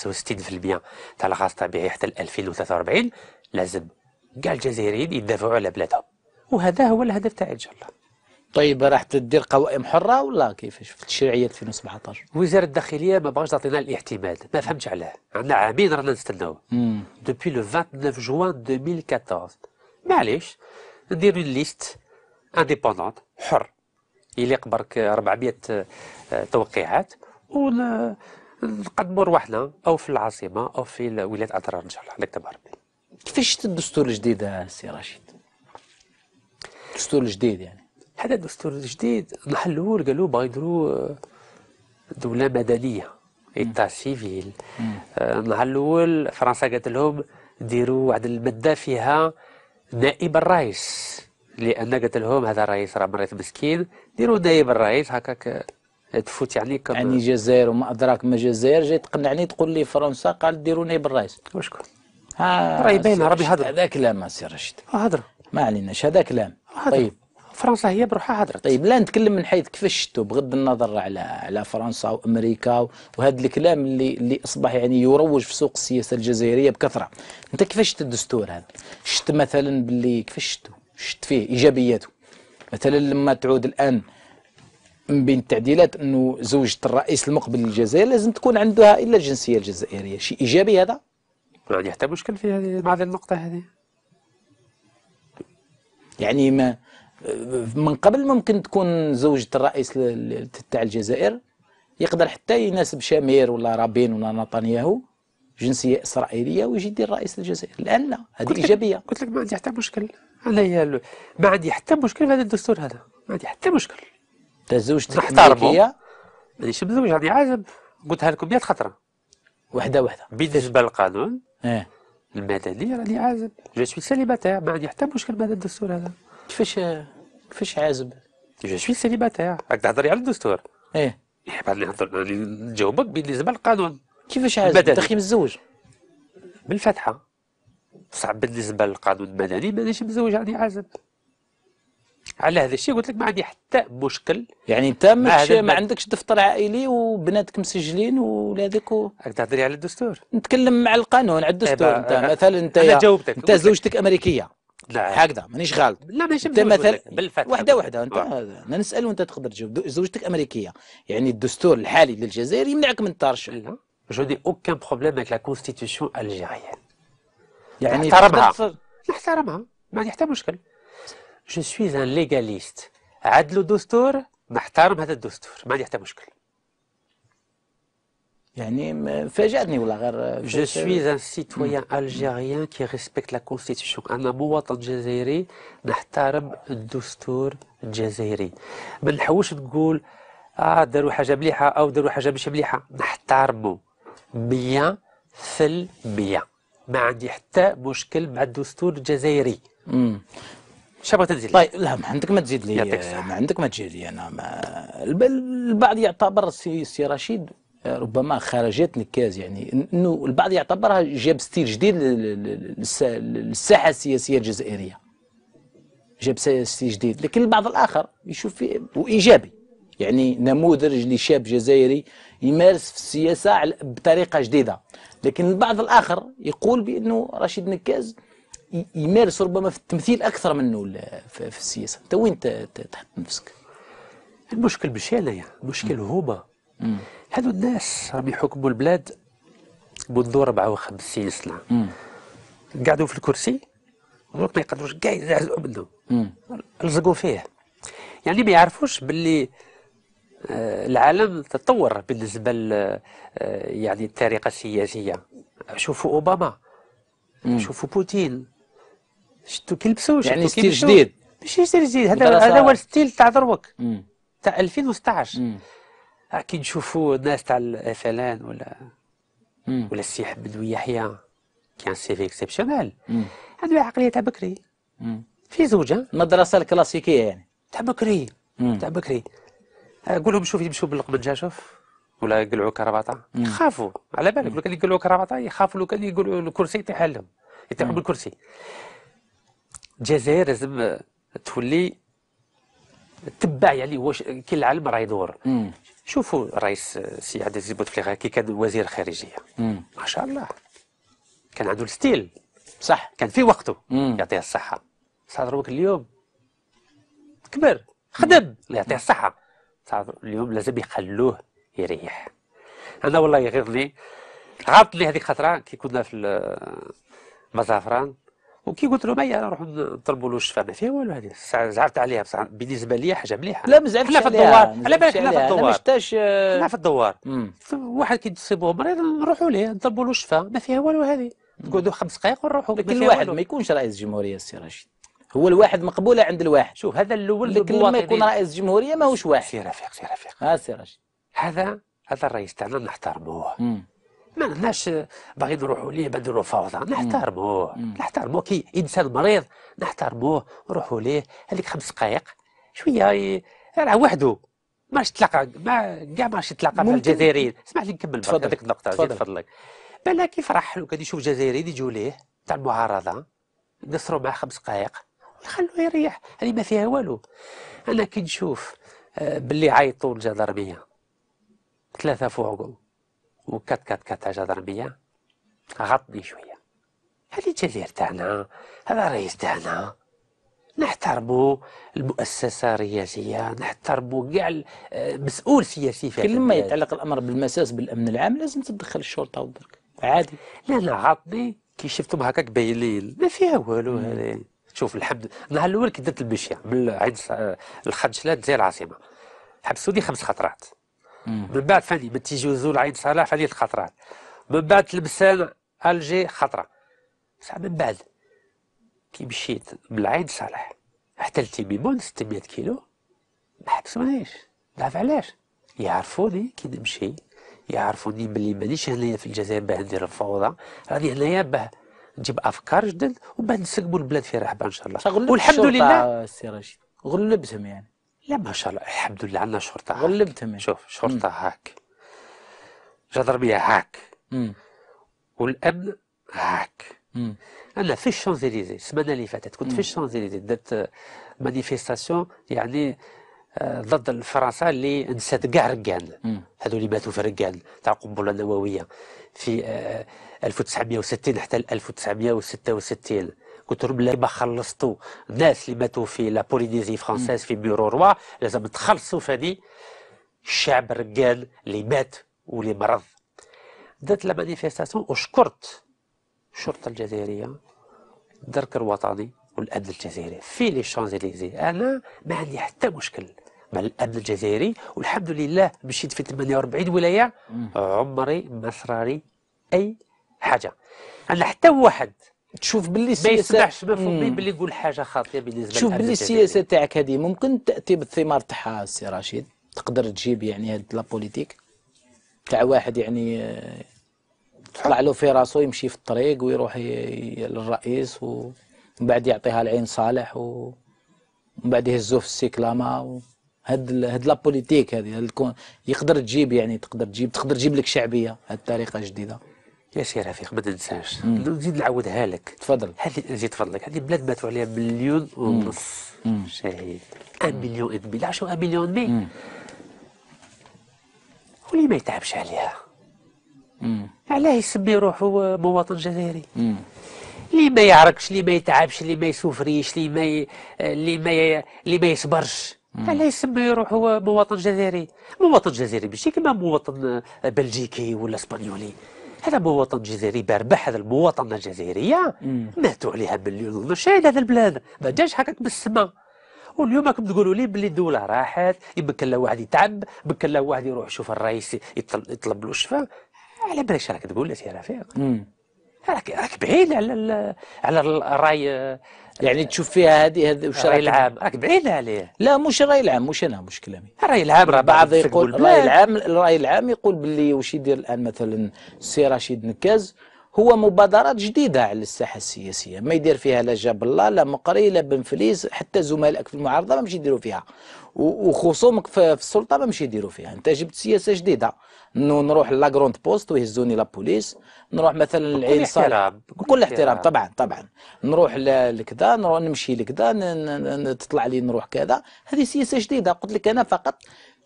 تاع الغاز الطبيعي حتى 2043 لازم كاع الجزائريين يدافعوا على بلادهم وهذا هو الهدف تاعي ان شاء الله طيب راح تدير قوائم حره ولا كيفاش في التشريعيه 2017 وزاره الداخليه ما بغاش تعطينا الاحتمال ما فهمتش علاه عندنا عامين رانا نستناو دوبوي لو 29 جوان 2014 معليش ندير اون ليست انديبوندونت حر يليق برك 400 آه، توقيعات ونقدموا رواحنا او في العاصمه او في ولايه اضرار ان شاء الله عليك تبارك
كيفاش شفت الدستور الجديد سي رشيد
الدستور الجديد يعني هذا الدستور الجديد الحل الاول قالوا بغا يديروا آه، دوله مدنيه ايتا سيفيل النهار الاول فرنسا قالت لهم ديروا واحد الماده فيها نائب الرئيس لان قالت لهم هذا الرئيس راه مريض مسكين ديروا نائب الرئيس هكاك
آه، تفوت يعني كم يعني جزائر وما ادراك ما جزائر جاي تقنعني تقول لي فرنسا قال ديروا نائب الرئيس وشكون؟ راهي باينه ربي هذا كلام سي رشيد آه، هضر ما عليناش هذا كلام طيب فرنسا هي بروحها هضرت طيب لا نتكلم من حيث كيفاش شتو بغض النظر على على فرنسا وامريكا وهذا الكلام اللي اللي اصبح يعني يروج في سوق السياسه الجزائريه بكثره انت كيفاش شفت الدستور هذا شفت مثلا باللي كيفاش شتو شفت فيه ايجابياته مثلا لما تعود الان من بين التعديلات انه زوجة الرئيس المقبل للجزائر لازم تكون عندها الا الجنسيه الجزائريه شيء ايجابي هذا يعني حتى مشكل في هذه بعض النقطه هذه يعني ما من قبل ممكن تكون زوجة الرئيس تاع الجزائر يقدر حتى يناسب شامير ولا رابين ولا نتنياهو
جنسية إسرائيلية ويجي يدير رئيس الجزائر الآن لا هذه إيجابية قلت لك ما عندي حتى مشكل أنا ما عندي حتى مشكل في هذا الدستور هذا ما عندي حتى مشكل تزوجتك أمريكية مانيش مزوج هذه عاجب قلتها لكم 100 خطرة وحدة وحدة بالنسبة للقانون إيه المدني راني عازب جو سوي سيليباتير ما عندي حتى مشكل بهذا الدستور هذا كيفاش كيفاش عازب؟ جو سوي سيليباتير راك تهضري على الدستور ايه, إيه، بعد اللي نهضر نجاوبك باللي زبال القانون كيفاش عازب؟ دخي متزوج بالفتحه صعب بالنسبه للقانون المدني مانيش مزوج راني عازب على هذا الشيء قلت لك ما عندي حتى مشكل يعني انت ما عندكش
دفتر عائلي وبناتك مسجلين ولادك و...
راك تهضري على الدستور
نتكلم مع القانون على الدستور إيه، انت مثلا انت انا جاوبتك انت زوجتك امريكيه لا هكذا مانيش غالط لا ماشي انت مثلا وحده وحده انت انا نسال وانت تقدر تجاوب زوجتك امريكيه يعني الدستور الحالي للجزائر يمنعك من الترشح لا جو دي اوكان بروبليم مع لا
كونستيتيوشن الجيريان يعني نحترمها نحترمها ما عندي حتى مشكل جو سويز ان ليغاليست عدلوا الدستور نحترم هذا الدستور ما عندي حتى مشكل يعني فاجأتني ولا غير جو سوي ان سيتويان الجيريان كي ريسبكت لا كونستيتيسيون أنا مواطن جزائري نحترم الدستور الجزائري. ما نحوش نقول آه داروا حاجة مليحة أو داروا حاجة مش مليحة. نحترمه 100% ما عندي حتى مشكل مع الدستور الجزائري. شنو بغيت تزيد طيب لا ما عندك ما تزيد لي ما عندك ما تزيد لي انا ما البعض
يعتبر السي رشيد ربما خرجت نكاز يعني انه البعض يعتبرها جاب ستيل جديد للساحه السياسيه الجزائريه جاب ستيل جديد لكن البعض الاخر يشوف فيه وايجابي يعني نموذج لشاب جزائري يمارس في السياسه بطريقه جديده لكن البعض الاخر يقول بانه رشيد نكاز يمارس ربما في التمثيل اكثر
منه في السياسه انت وين تحط نفسك المشكل بشاله يعني المشكل هما هذو الناس راهم يحكموا البلاد منذ 54 سنه قعدوا في الكرسي ما يقدروش كاع يزعزعوا منه لزقوا فيه يعني ما يعرفوش باللي آه، العالم تطور بالنسبه آه، يعني الطريقه السياسيه شوفوا اوباما مم. شوفوا بوتين شتو كيلبسوا يعني ستيل جديد ماشي ستيل جديد هذا هذا هو الستيل تاع دروك تاع 2016 مم. كي نشوفوا الناس تاع الافلان ولا مم. ولا السي حبد ويحيى كي ان في اكسبسيونيل عنده عقليه تاع بكري في زوجة المدرسة الكلاسيكية يعني تاع بكري تاع بكري قول لهم شوف يمشوا بالقبنجة شوف ولا يقلعوا كرباطة يخافوا على بالك لو كان يقلعوا كرباطة يخافوا لو كان يقلعوا الكرسي يطيح لهم يطيحوا بالكرسي الجزائر لازم تولي تبع يعني واش كي العالم راه يدور شوفوا الرئيس السي عبد بوتفليقه كي كان وزير الخارجيه ما شاء الله كان عنده الستيل صح كان في وقته يعطيه الصحه صار اليوم كبر خدم يعطيه الصحه صار اليوم لازم يخلوه يريح انا والله يغيظني غابت لي هذيك الخطره كي كنا في مزافران وكي قلت له ما نروح نطلبوا له الشفاء ما فيها والو هذه زعلت عليها بصح بالنسبه لي حاجه مليحه لا ما حنا في الدوار على بالك حنا في الدوار مشتاش حنا آه. في الدوار واحد كي تصيبوه مريض نروحوا ليه نطلبوا له الشفاء ما فيها والو هذه تقعدوا خمس دقائق ونروحوا لكن الواحد ما يكونش رئيس جمهوريه السي رشيد
هو الواحد مقبوله عند الواحد شوف هذا الاول لكن لما يكون رئيس جمهوريه ماهوش واحد سي رفيق سي رفيق ها آه،
سي رشيد هذا هذا الرئيس تاعنا نحترموه ما عندناش باغي نروحوا ليه بدلوا فوضى نحترموه نحترموه كي انسان مريض نحترموه نروحوا ليه هذيك خمس دقائق شويه راه وحده ماش تلقى تلاقى ما كاع ماش تلقى مع الجزائريين اسمح لي نكمل هذيك النقطه زيد فضلك بلا كيفرح لو كان يشوف جزائريين يجوا ليه تاع المعارضه يقصروا معاه خمس دقائق ويخلوه يريح هذه ما فيها والو انا كي نشوف آه، باللي عيطوا الجدرميه ثلاثه فوقهم وكات كات كات حاجة ضربية غطني شوية هذه جلير تاعنا هذا الرئيس تاعنا نحترموا المؤسسه الرياسيه نحترموا كاع مسؤول سياسي في كل ما يتعلق الامر بالمساس بالامن العام لازم تدخل الشرطه وبرك عادي لا لا غطي كي شفتهم هكاك بايلين ما فيها والو شوف الحمد النهار الاول كي درت المشيه آه، من الخدشلات زي العاصمه حبسوني خمس خطرات من بعد فاني من تيجي نزول عين صلاح خطره من بعد لبسان الجي خطره بصح من بعد كي مشيت بالعين صالح حتى لتيميمون 600 كيلو ما حبسونيش تعرف علاش يعرفوني كي نمشي يعرفوني بلي مانيش هنايا في الجزائر باه ندير الفوضى راني هنايا باه نجيب افكار جدد وباه نسقبوا البلاد في رحبه ان شاء الله والحمد لله سي رشيد غلبتهم يعني لا ما شاء الله الحمد لله عندنا شرطه هاك غلبت شوف شرطه مم. هاك جدرميه هاك مم. والامن هاك مم. انا في الشانزليزي السمانه اللي فاتت كنت في الشانزليزي درت مانيفيستاسيون يعني آه، ضد الفرنسا اللي نسات كاع ركان هذو اللي ماتوا في ركان تاع القنبله النوويه في 1960 آه، آه، حتى 1966 كترب ما خلصتوا الناس اللي ماتوا في بوليديزي فرونسيز في بيرو روا لازم تخلصوا فادي الشعب الرجال اللي مات واللي مرض درت لا مانيفيستاسيون وشكرت الشرطه الجزائريه الدرك الوطني والامن الجزائري في لي شانزليزي انا ما عندي حتى مشكل مع الامن الجزائري والحمد لله مشيت في 48 ولايه عمري ما صرالي اي حاجه انا حتى واحد تشوف باللي السياسه ما باللي يقول حاجه خاطئه بالنسبه تشوف باللي السياسه
تاعك هذه ممكن تاتي بالثمار تاعها السي رشيد تقدر تجيب يعني هاد لابوليتيك تاع واحد يعني تطلع آه، له في راسه يمشي في الطريق ويروح للرئيس ومن بعد يعطيها العين صالح ومن بعد يهزوه في السيكلاما هاد هاد لابوليتيك هذه يقدر تجيب يعني تقدر تجيب تقدر تجيب لك شعبيه هاد الطريقه الجديده يا سي رفيق ما
تنساش نزيد نعاودها لك تفضل هذه نزيد فضلك هذه بلاد ماتوا عليها مليون ونص شهيد ان مليون ادمي لا شو ان مليون مي ولي ما يتعبش عليها علاه يسمي روحه مواطن جزائري اللي ما يعرقش اللي ما يتعبش اللي ما يسوفريش اللي ما ي... اللي ما ي... اللي ما يصبرش علاه يسمي روحه مواطن جزائري مواطن جزائري ماشي كما مواطن بلجيكي ولا اسبانيولي هذا مواطن جزائري بربح هذا المواطنه الجزائريه ماتوا عليها مليون ونشايل هذا البلاد ما جاش هكاك بالسما واليوم راكم تقولوا لي بلي الدوله راحت يمكن لا واحد يتعب يمكن لا واحد يروح يشوف الرئيس يطلب, يطلب له الشفاء على بالك راك تقول يا سي رفيق راك راك بعيد على على الراي يعني تشوف فيها هذه هذه راي العام راك بعيد عليه
لا مش الراي العام مش انا مش كلامي
الراي العام راه بعض يقول الراي العام
الراي العام يقول باللي واش يدير الان مثلا السي رشيد نكاز هو مبادرات جديدة على الساحة السياسية ما يدير فيها لا جاب الله لا مقري لا بن فليس حتى زملائك في المعارضة ما مش يديروا فيها وخصومك في السلطة ما مش يديروا فيها انت جبت سياسة جديدة نروح لا جروند بوست ويهزوني لا بوليس نروح مثلا العين صالح بكل احترام طبعا طبعا نروح لكذا نروح نمشي لكذا تطلع لي نروح كذا هذه سياسة جديدة قلت لك انا فقط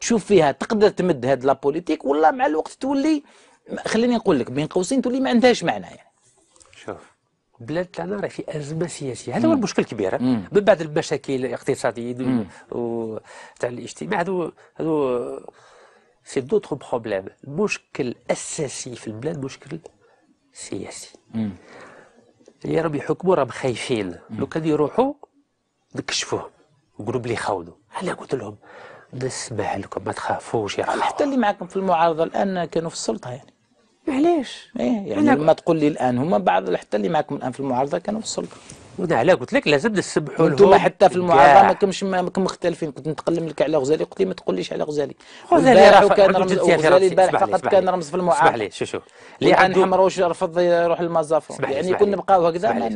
تشوف فيها تقدر تمد هاد لا بوليتيك ولا مع الوقت تولي خليني نقول لك بين قوسين تولي ما عندهاش معنى يعني
شوف البلاد تاعنا راه في ازمه سياسيه هذا هو المشكل الكبير من بعد المشاكل الاقتصاديه و تاع الاجتماع هذو هذو سي دوتر بروبليم المشكل الاساسي في البلاد مشكل سياسي اللي راهم يحكموا راهم خايفين لو كان يروحوا نكشفوه نقولوا بلي خاونوا انا قلت لهم نسمع لكم ما تخافوش يا حتى
اللي معكم في المعارضه الان كانوا في السلطه يعني علاش؟
ايه يعني لما تقول لي
الان هما بعض حتى اللي معكم الان في المعارضه كانوا في السلطه ودا علاه قلت لك لازم نسبحوا انتم حتى في المعارضه ما كنتمش ما مختلفين كنت نتقلم لك على غزالي قلت لي ما تقوليش على غزالي غزالي كان رمز غزالي البارح فقط كان رمز في المعارضه اسمح لي شو
شو اللي عنده حمروش
رفض يروح
للمزافر يعني كنا نبقاو هكذا اسمح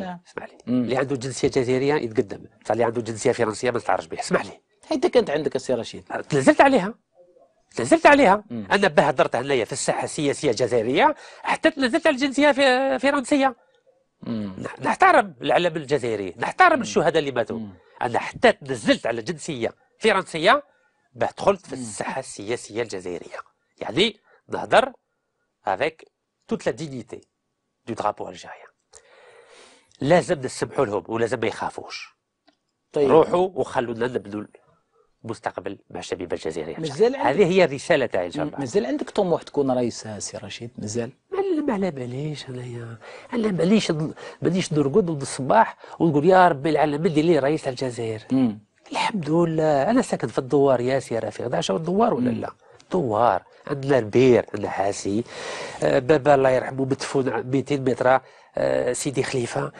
لي اللي عنده جنسيه جزائريه يتقدم اللي عنده جنسيه فرنسيه ما تعرفش به اسمح لي انت كانت عندك السي رشيد أه، تنزلت عليها تنزلت عليها مم. انا هضرت هنايا في الساحه السياسيه الجزائريه حتى تنزلت على الجنسيه الفرنسيه نحترم العلم الجزائري نحترم مم. الشهداء اللي ماتوا انا حتى تنزلت على الجنسيه فرنسيه باه دخلت في الساحه السياسيه الجزائريه يعني نهضر افيك توت لا دينيتي دو درابو الجايه لازم نسمحوا لهم ولازم ما يخافوش طيب. روحوا وخلونا نبنوا مستقبل مع الشبيبه الجزائريه مازال هذه هي الرساله تاعي ان شاء الله
مازال عندك طموح تكون رئيس سي رشيد مازال
ما على باليش انايا انا ماليش ماليش نرقد الصباح ونقول يا ربي العالمين دير لي رئيس الجزائر الحمد لله انا ساكن في الدوار يا سي رفيق دعشة الدوار ولا لا دوار عندنا البير عندنا حاسي آه، بابا الله يرحمه مدفون 200 متر آه، سيدي خليفه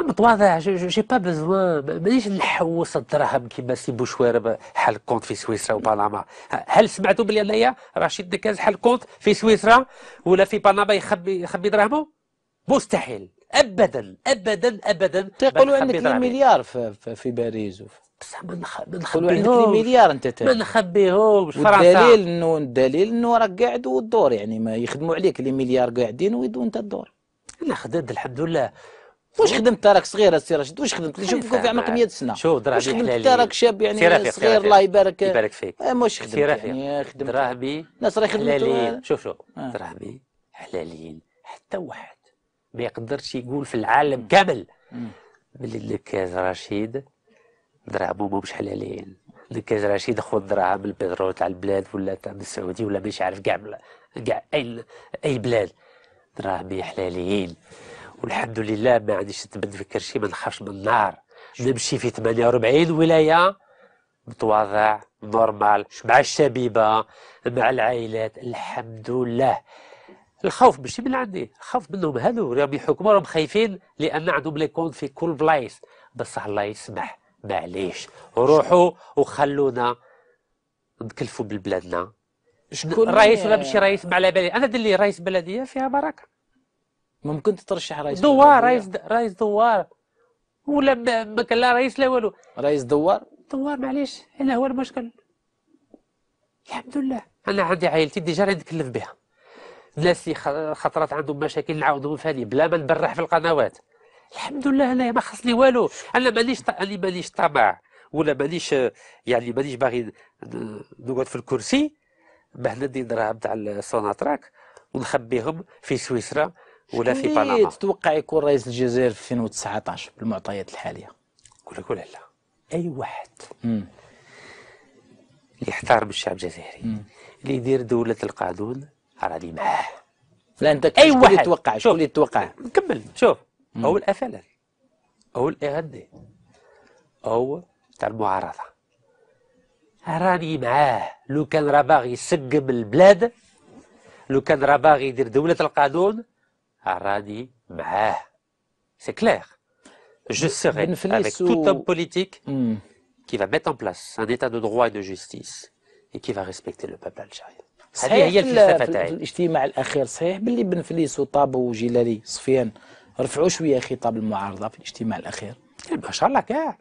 المتواضع جي با بزوان مانيش نحوس الدراهم كيما سي بوشوير حل كونت في سويسرا وبنما هل سمعتوا بلي انايا رشيد دكاز حل كونت في سويسرا ولا في بنما يخبي يخبي دراهمه مستحيل
ابدا
ابدا ابدا تقولوا عندك لي مليار
في, باريس
بصح ما نخبيهوش عندك مليار انت ما نخبيهمش فرنسا الدليل
انه الدليل انه راك قاعد والدور يعني ما يخدموا عليك لي مليار قاعدين ويدو انت الدور لا خدد الحمد لله واش خدمت راك صغير السي رشيد واش خدمت اللي شوف في عمرك 100
سنه شوف درعبي شو خدمت راك شاب يعني صغير الله يبارك يبارك فيك واش خدمت يعني آه، خدمت درعبي ناس راهي خدمت شوف شوف آه. درعبي حلالين حتى واحد ما يقدرش يقول في العالم كامل باللي الكاز رشيد درعبو مش حلالين الكاز رشيد خذ درعب البترول تاع البلاد ولا تاع السعوديه ولا مش عارف كاع كاع اي اي بلاد درعبي حلاليين والحمد لله ما عنديش في نفكرش ما نخافش من النار نمشي في 48 ولايه متواضع نورمال مع الشبيبه مع العائلات الحمد لله الخوف ماشي من عندي الخوف منهم هذو راهم يحكموا راهم خايفين لان عندهم لي كونت في كل بلايص بصح الله يسمح معليش روحوا وخلونا نتكلفوا بالبلادنا شكون رئيس ولا ماشي رئيس ما على بالي انا دير لي بلديه فيها بركه
ممكن تترشح رئيس دوار رئيس د...
رئيس دوار ولا بك لا رئيس لا والو رئيس دوار دوار معليش هنا هو المشكل الحمد لله انا عندي عائلتي ديجا راني نتكلف بها الناس اللي خطرات عندهم مشاكل نعاودهم ثاني بلا ما نبرح في القنوات الحمد لله انا ما خصني والو انا ماليش ط... انا ماليش طمع ولا ماليش يعني ماليش باغي نقعد في الكرسي باه ندي دراهم تاع السوناتراك ونخبيهم في سويسرا ولا في بنما
تتوقع يكون رئيس الجزائر في 2019 بالمعطيات الحاليه نقول لك ولا لا
اي واحد مم. اللي يحترم الشعب الجزائري اللي يدير دوله القانون راني معاه لا انت اي واحد يتوقع شوف اللي يتوقع نكمل شوف مم. او الافلا او الاغدي او تاع المعارضه راني معاه لو كان راه باغي يسقم البلاد لو كان راه باغي يدير دوله القانون Aradi bah, c'est clair. Je serai avec tout homme politique mm. qui va mettre en place un état de droit et de justice et qui va respecter le peuple algérien. هذه هي الفلسفه تاعي
الاجتماع الاخير صحيح باللي بن فليس وطابو وجلالي صفيان رفعوا شويه خطاب المعارضه في الاجتماع الاخير ما شاء الله كاع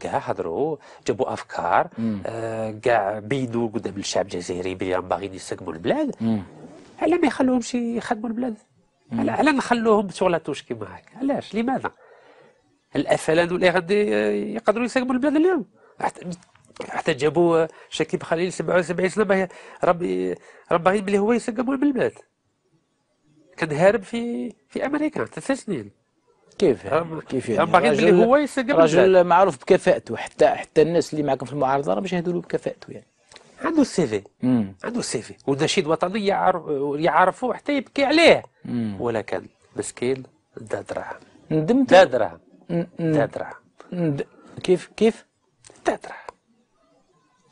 كاع هضروا جابوا افكار hmm. آه، كاع آه بيدوا قدام الشعب الجزائري بلي راهم باغيين يسقموا البلاد hmm. على ما يخلوهمش يخدموا البلاد على نخلوهم شغلاتوش كيما هكا علاش لماذا الافلان ولا غادي يقدروا يسلموا البلاد اليوم حتى جابوا شكيب خليل 77 سنه باه ربي رباه بلي هو يسلموا بالبلاد كان هارب في في امريكا ثلاث سنين كيف يعني؟ كيف يعني رجل اللي هو يسلم رجل
معروف بكفاءته حتى حتى الناس اللي معكم في المعارضه راه يشاهدوا له بكفاءته يعني عنده السي في
عنده السي في والنشيد الوطني يعرفوا حتى يبكي عليه ولكن مسكين دا دراهم ندمت دا دراهم دا دراهم
كيف كيف دا دراهم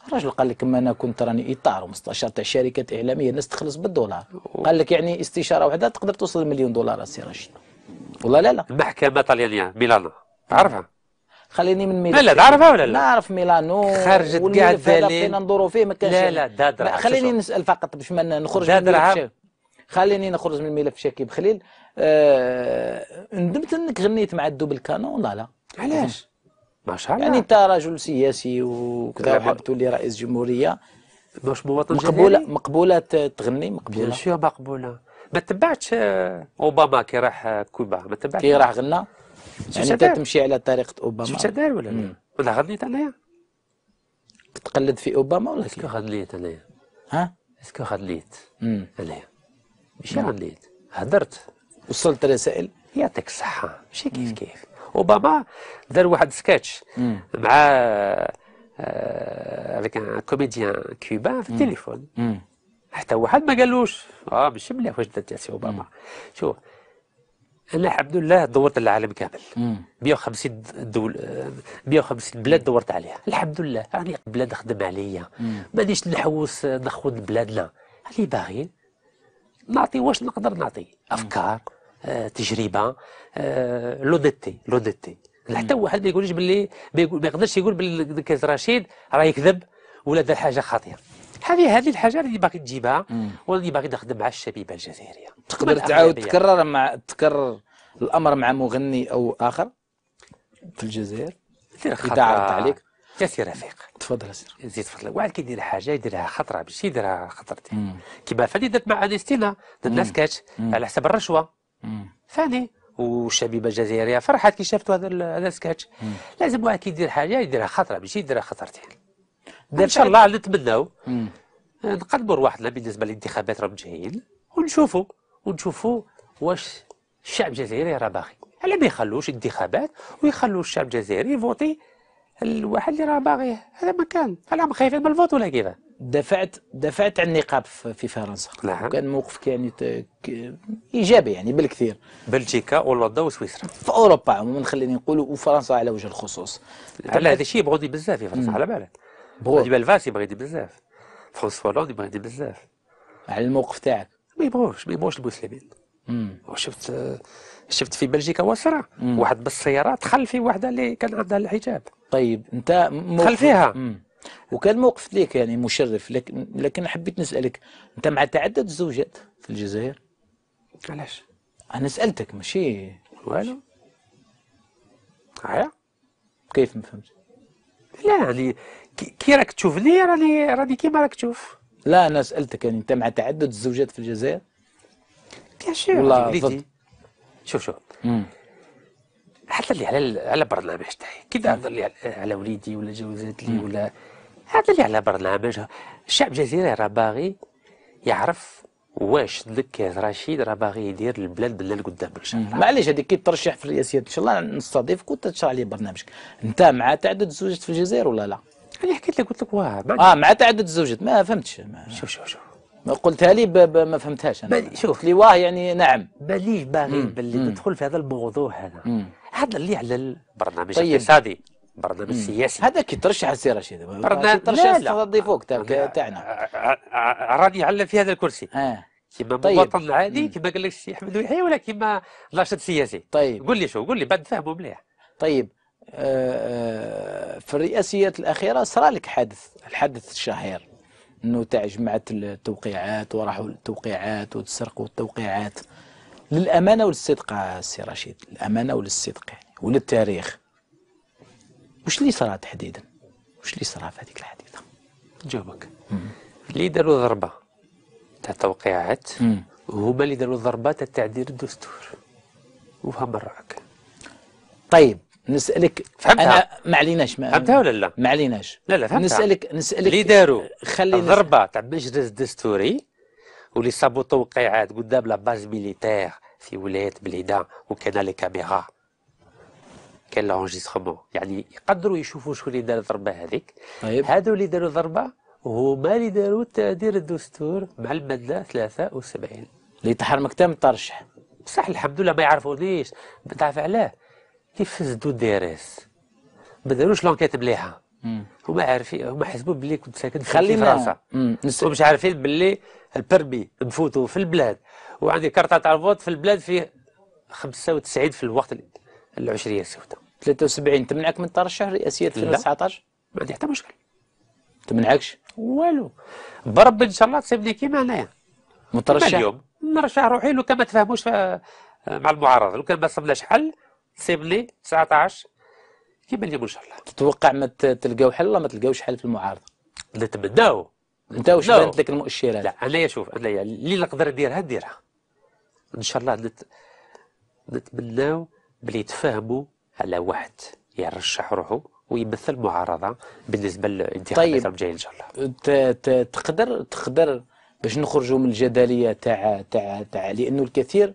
الراجل قال لك ما انا كنت راني اطار ومستشار تاع شركات اعلاميه الناس تخلص بالدولار قال لك يعني استشاره واحده تقدر توصل مليون دولار السي
رشيد والله لا لا المحكمه طليانيه ميلانو تعرفها خليني من ميلانو لا تعرفها ولا لا؟
نعرف ميلانو خرجت كاع الدليل ندورو فيه ما كانش لا لا دادرة خليني نسال فقط باش ما نخرج من الملف خليني نخرج من الملف شاكيب خليل آه ندمت انك غنيت مع الدوبل كانون لا لا علاش؟ ما شاء الله يعني انت رجل سياسي وكذا وحاب تولي رئيس جمهوريه باش مواطن مقبوله
مقبوله تغني مقبوله بيان سور مقبوله ما تبعتش آه، اوباما كي راح آه، كوبا ما تبعتش كي راح غنى
يعني انت تمشي
على طريقه اوباما شفتها داير ولا لا؟ ولا غنيت انايا؟ تقلد في اوباما ولا اسكو غنيت انايا؟ ها؟ اسكو غنيت انايا؟ ماشي غنيت هدرت وصلت رسائل يعطيك الصحه ماشي كيف كيف اوباما دار واحد سكتش مع هذاك كوميديان كوبان في التليفون حتى واحد ما قالوش اه ماشي مليح واش درت يا سي اوباما شوف لا الحمد لله دورت العالم كامل 150 دول 150 بلاد دورت عليها الحمد لله راني يعني بلاد خدم عليا مانيش نحوس نخوض بلادنا اللي باغي نعطي واش نقدر نعطي افكار آه، تجربه آه، لودتي لودتي حتى واحد ما يقولش باللي ما يقدرش يقول باللي رشيد راه يكذب ولا دار حاجه خاطئه هذه هذه الحاجه اللي باغي تجيبها واللي باغي تخدم مع الشبيبه الجزائريه تقدر تعاود تكرر مع
تكرر الامر مع مغني او اخر في الجزائر اذا عرضت عليك
يا سي رفيق تفضل سير زيد تفضل واحد كيدير حاجه يديرها خطره باش يديرها خطرتين كيما فادي درت مع انستينا درنا سكاتش على حساب الرشوه فادي والشبيبه الجزائريه فرحت كي شافت هذا هذا السكاتش لازم واحد كيدير حاجه يديرها خطره باش يديرها خطرتين ان شاء الله نتمناو نقدموا واحد بالنسبه للانتخابات راه متجهين ونشوفوا ونشوفوا واش الشعب الجزائري راه باغي على ما يخلوش انتخابات ويخلوا الشعب الجزائري يفوتي الواحد اللي راه باغيه هذا ما كان انا هم خايفين من الفوت ولا كيف دفعت دفعت
عن النقاب في فرنسا نعم كان موقفك يعني ايجابي يعني بالكثير
بلجيكا هولندا وسويسرا في اوروبا عموما خليني نقول وفرنسا على وجه الخصوص على هذا الشيء بغضي بزاف في فرنسا على بالك برافو هادي بالفاس يبغي دي بزاف فرانسوا لورد يبغي يدي بزاف على الموقف تاعك ما يبغوش ما يبغوش البوسليمين وشفت شفت في بلجيكا وصرا واحد بالسياره دخل في واحده اللي كان عندها الحجاب
طيب انت دخل فيها مم. وكان موقف ليك يعني مشرف لكن لكن حبيت نسالك انت مع تعدد الزوجات في الجزائر علاش انا سالتك ماشي والو عيا كيف ما فهمت لا يعني كي راك تشوفني راني راني كيما راك تشوف لا انا سالتك يعني انت مع تعدد الزوجات في الجزائر بيان سور والله شوف شوف مم.
حتى اللي على على برنامج تاعي كي تهضر لي على وليدي ولا لي ولا هذا اللي على برنامج الشعب الجزائري راه باغي يعرف واش ذاك رشيد راه باغي يدير البلاد بلا لقدام
ان شاء الله معليش هذيك كي ترشح في الرئاسيات ان شاء الله نستضيفك وتشرح لي برنامجك انت مع تعدد الزوجات في الجزائر ولا لا اللي حكيت لك قلت لك واه اه مع تعدد الزوجات ما فهمتش ما شوف شوف شوف قلتها لي ما فهمتهاش انا شوف لي واه يعني نعم مانيش باغي باللي تدخل في هذا الموضوع هذا هذا اللي على البرنامج
طيب. الاقتصادي برنامج
سياسي هذا كي ترشح السي رشيد برنامج ترشح تضي
فوق أه، تاعنا أه، أه، راني علم في هذا الكرسي آه. كيما طيب. مواطن عادي كيما قال لك الشيخ احمد ويحيى ولا كيما ناشط سياسي طيب قول لي شو قول لي بعد فهمه مليح
طيب في الرئاسيات الأخيرة صرا لك حادث الحدث الشهير أنه تاع التوقيعات وراحوا التوقيعات وتسرقوا التوقيعات للأمانة وللصدق سي رشيد الأمانة وللصدق وللتاريخ وش اللي
صرا تحديدا وش اللي صرا في هذيك الحادثة جاوبك اللي داروا ضربة تاع التوقيعات وهما اللي داروا ضربة تاع تعديل الدستور وفهم راك طيب
نسالك فهمتها انا ما عليناش ما فهمتها
ولا لا؟ ما عليناش لا لا فهمتها نسالك نسالك اللي داروا خلينا الضربه تاع المجلس الدستوري واللي صابوا توقيعات قدام لا باز ميليتير في ولايه بليده وكان لي كاميرا كان لونجيسترومون يعني يقدروا يشوفوا شكون اللي دار الضربه هذيك طيب هذو اللي داروا ضربه هما اللي داروا تعديل الدستور مع الماده 73 اللي تحرمك تم الترشح بصح الحمد لله ما يعرفونيش تعرف علاه كيف سدوا الدارس ما داروش لونكيت مليحه هما عارفين هما حسبوا باللي كنت ساكن في فرنسا ومش عارفين باللي البربي نفوتو في البلاد وعندي كارتا تاع الفوت في البلاد في 95 في الوقت العشريه السوداء 73 تمنعك من الترشح الرئاسيه 2019 ما عندي حتى مشكل تمنعكش والو بربي ان شاء الله تسيبني كيما انايا مترشح اليوم نرشح روحي لو كان ما تفاهموش آه، مع المعارضه لو كان ما صبناش حل لي 19 كيما اليوم ان شاء الله تتوقع ما تلقاو حل ولا ما تلقاوش حل في المعارضه؟ لا تبداو انت واش بانت لك المؤشرات؟ لا انا شوف انا اللي نقدر نديرها نديرها ان شاء الله نت... بلي تفاهموا على واحد يرشح روحه ويمثل المعارضه بالنسبه للانتخابات طيب. الجايه ان شاء الله تقدر تقدر
باش نخرجوا من الجدليه تاع تاع تاع لانه الكثير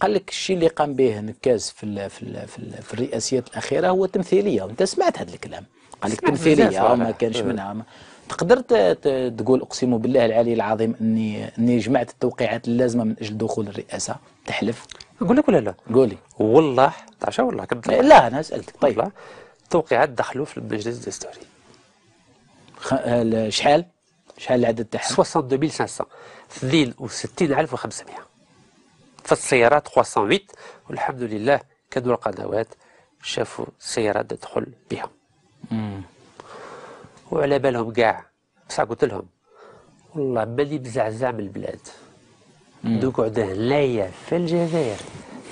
قال لك الشيء اللي قام به نكاز في الـ في الـ في, الـ في الرئاسيات الاخيره هو تمثيليه وانت سمعت هذا الكلام قال لك تمثيليه ما كانش أه. منها ما تقدر تقول اقسم بالله العلي العظيم اني اني جمعت التوقيعات اللازمه من اجل دخول الرئاسه تحلف نقول لك ولا
لا؟ قولي والله تعشى والله كنت لا انا سالتك طيب والله التوقيعات دخلوا في المجلس الدستوري خ... شحال؟ شحال العدد تاعها؟ 62500 62500 في السيارات 308 والحمد لله كانوا القنوات شافوا السيارات تدخل بها وعلى بالهم كاع بصح قلت لهم والله مالي بزعزع من البلاد عدا هنايا في الجزائر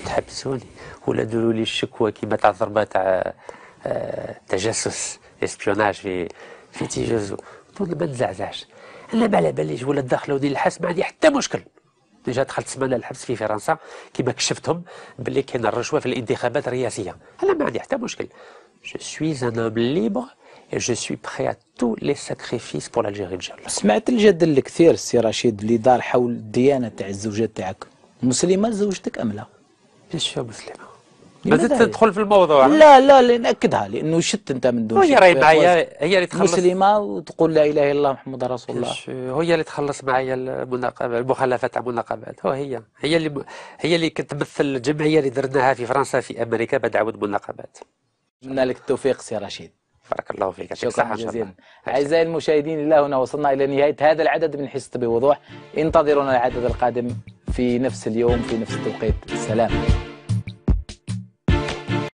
تحبسوني ولا ديروا لي الشكوى كيما تاع الضربه تاع آه، تجسس اسبيوناج في في تيجوزو ما تزعزعش انا ما على باليش ولا دخلوني الحبس ما عندي حتى مشكل ديجا دخلت سمانه الحبس في فرنسا كما كشفتهم باللي كاين الرشوه في الانتخابات الرئاسيه انا ما عندي حتى مشكل جو سوي ان هوم ليبر اي جو سوي بري ا تو لي ساكريفيس بور الجيري إن سمعت الجدل الكثير
السي رشيد اللي دار حول الديانه تاع الزوجه تاعك مسلمه زوجتك ام لا؟ بيان سور مسلمه
إيه، بس انت تدخل في الموضوع لا
لا لنأكدها لأنه شت أنت من دون هي راهي معايا هي اللي تخلص مسلمة
وتقول لا إله إلا الله محمد رسول الله هي اللي تخلص معايا المخالفة تاع المناقبات هي هي اللي هي اللي كتمثل الجمعية اللي درناها في فرنسا في أمريكا بعد عود المناقبات
نتمنى لك التوفيق سي رشيد بارك الله فيك شكرا جزيلا أعزائي المشاهدين إلى هنا وصلنا إلى نهاية هذا العدد من حصة بوضوح انتظرونا العدد القادم في نفس اليوم في نفس التوقيت سلام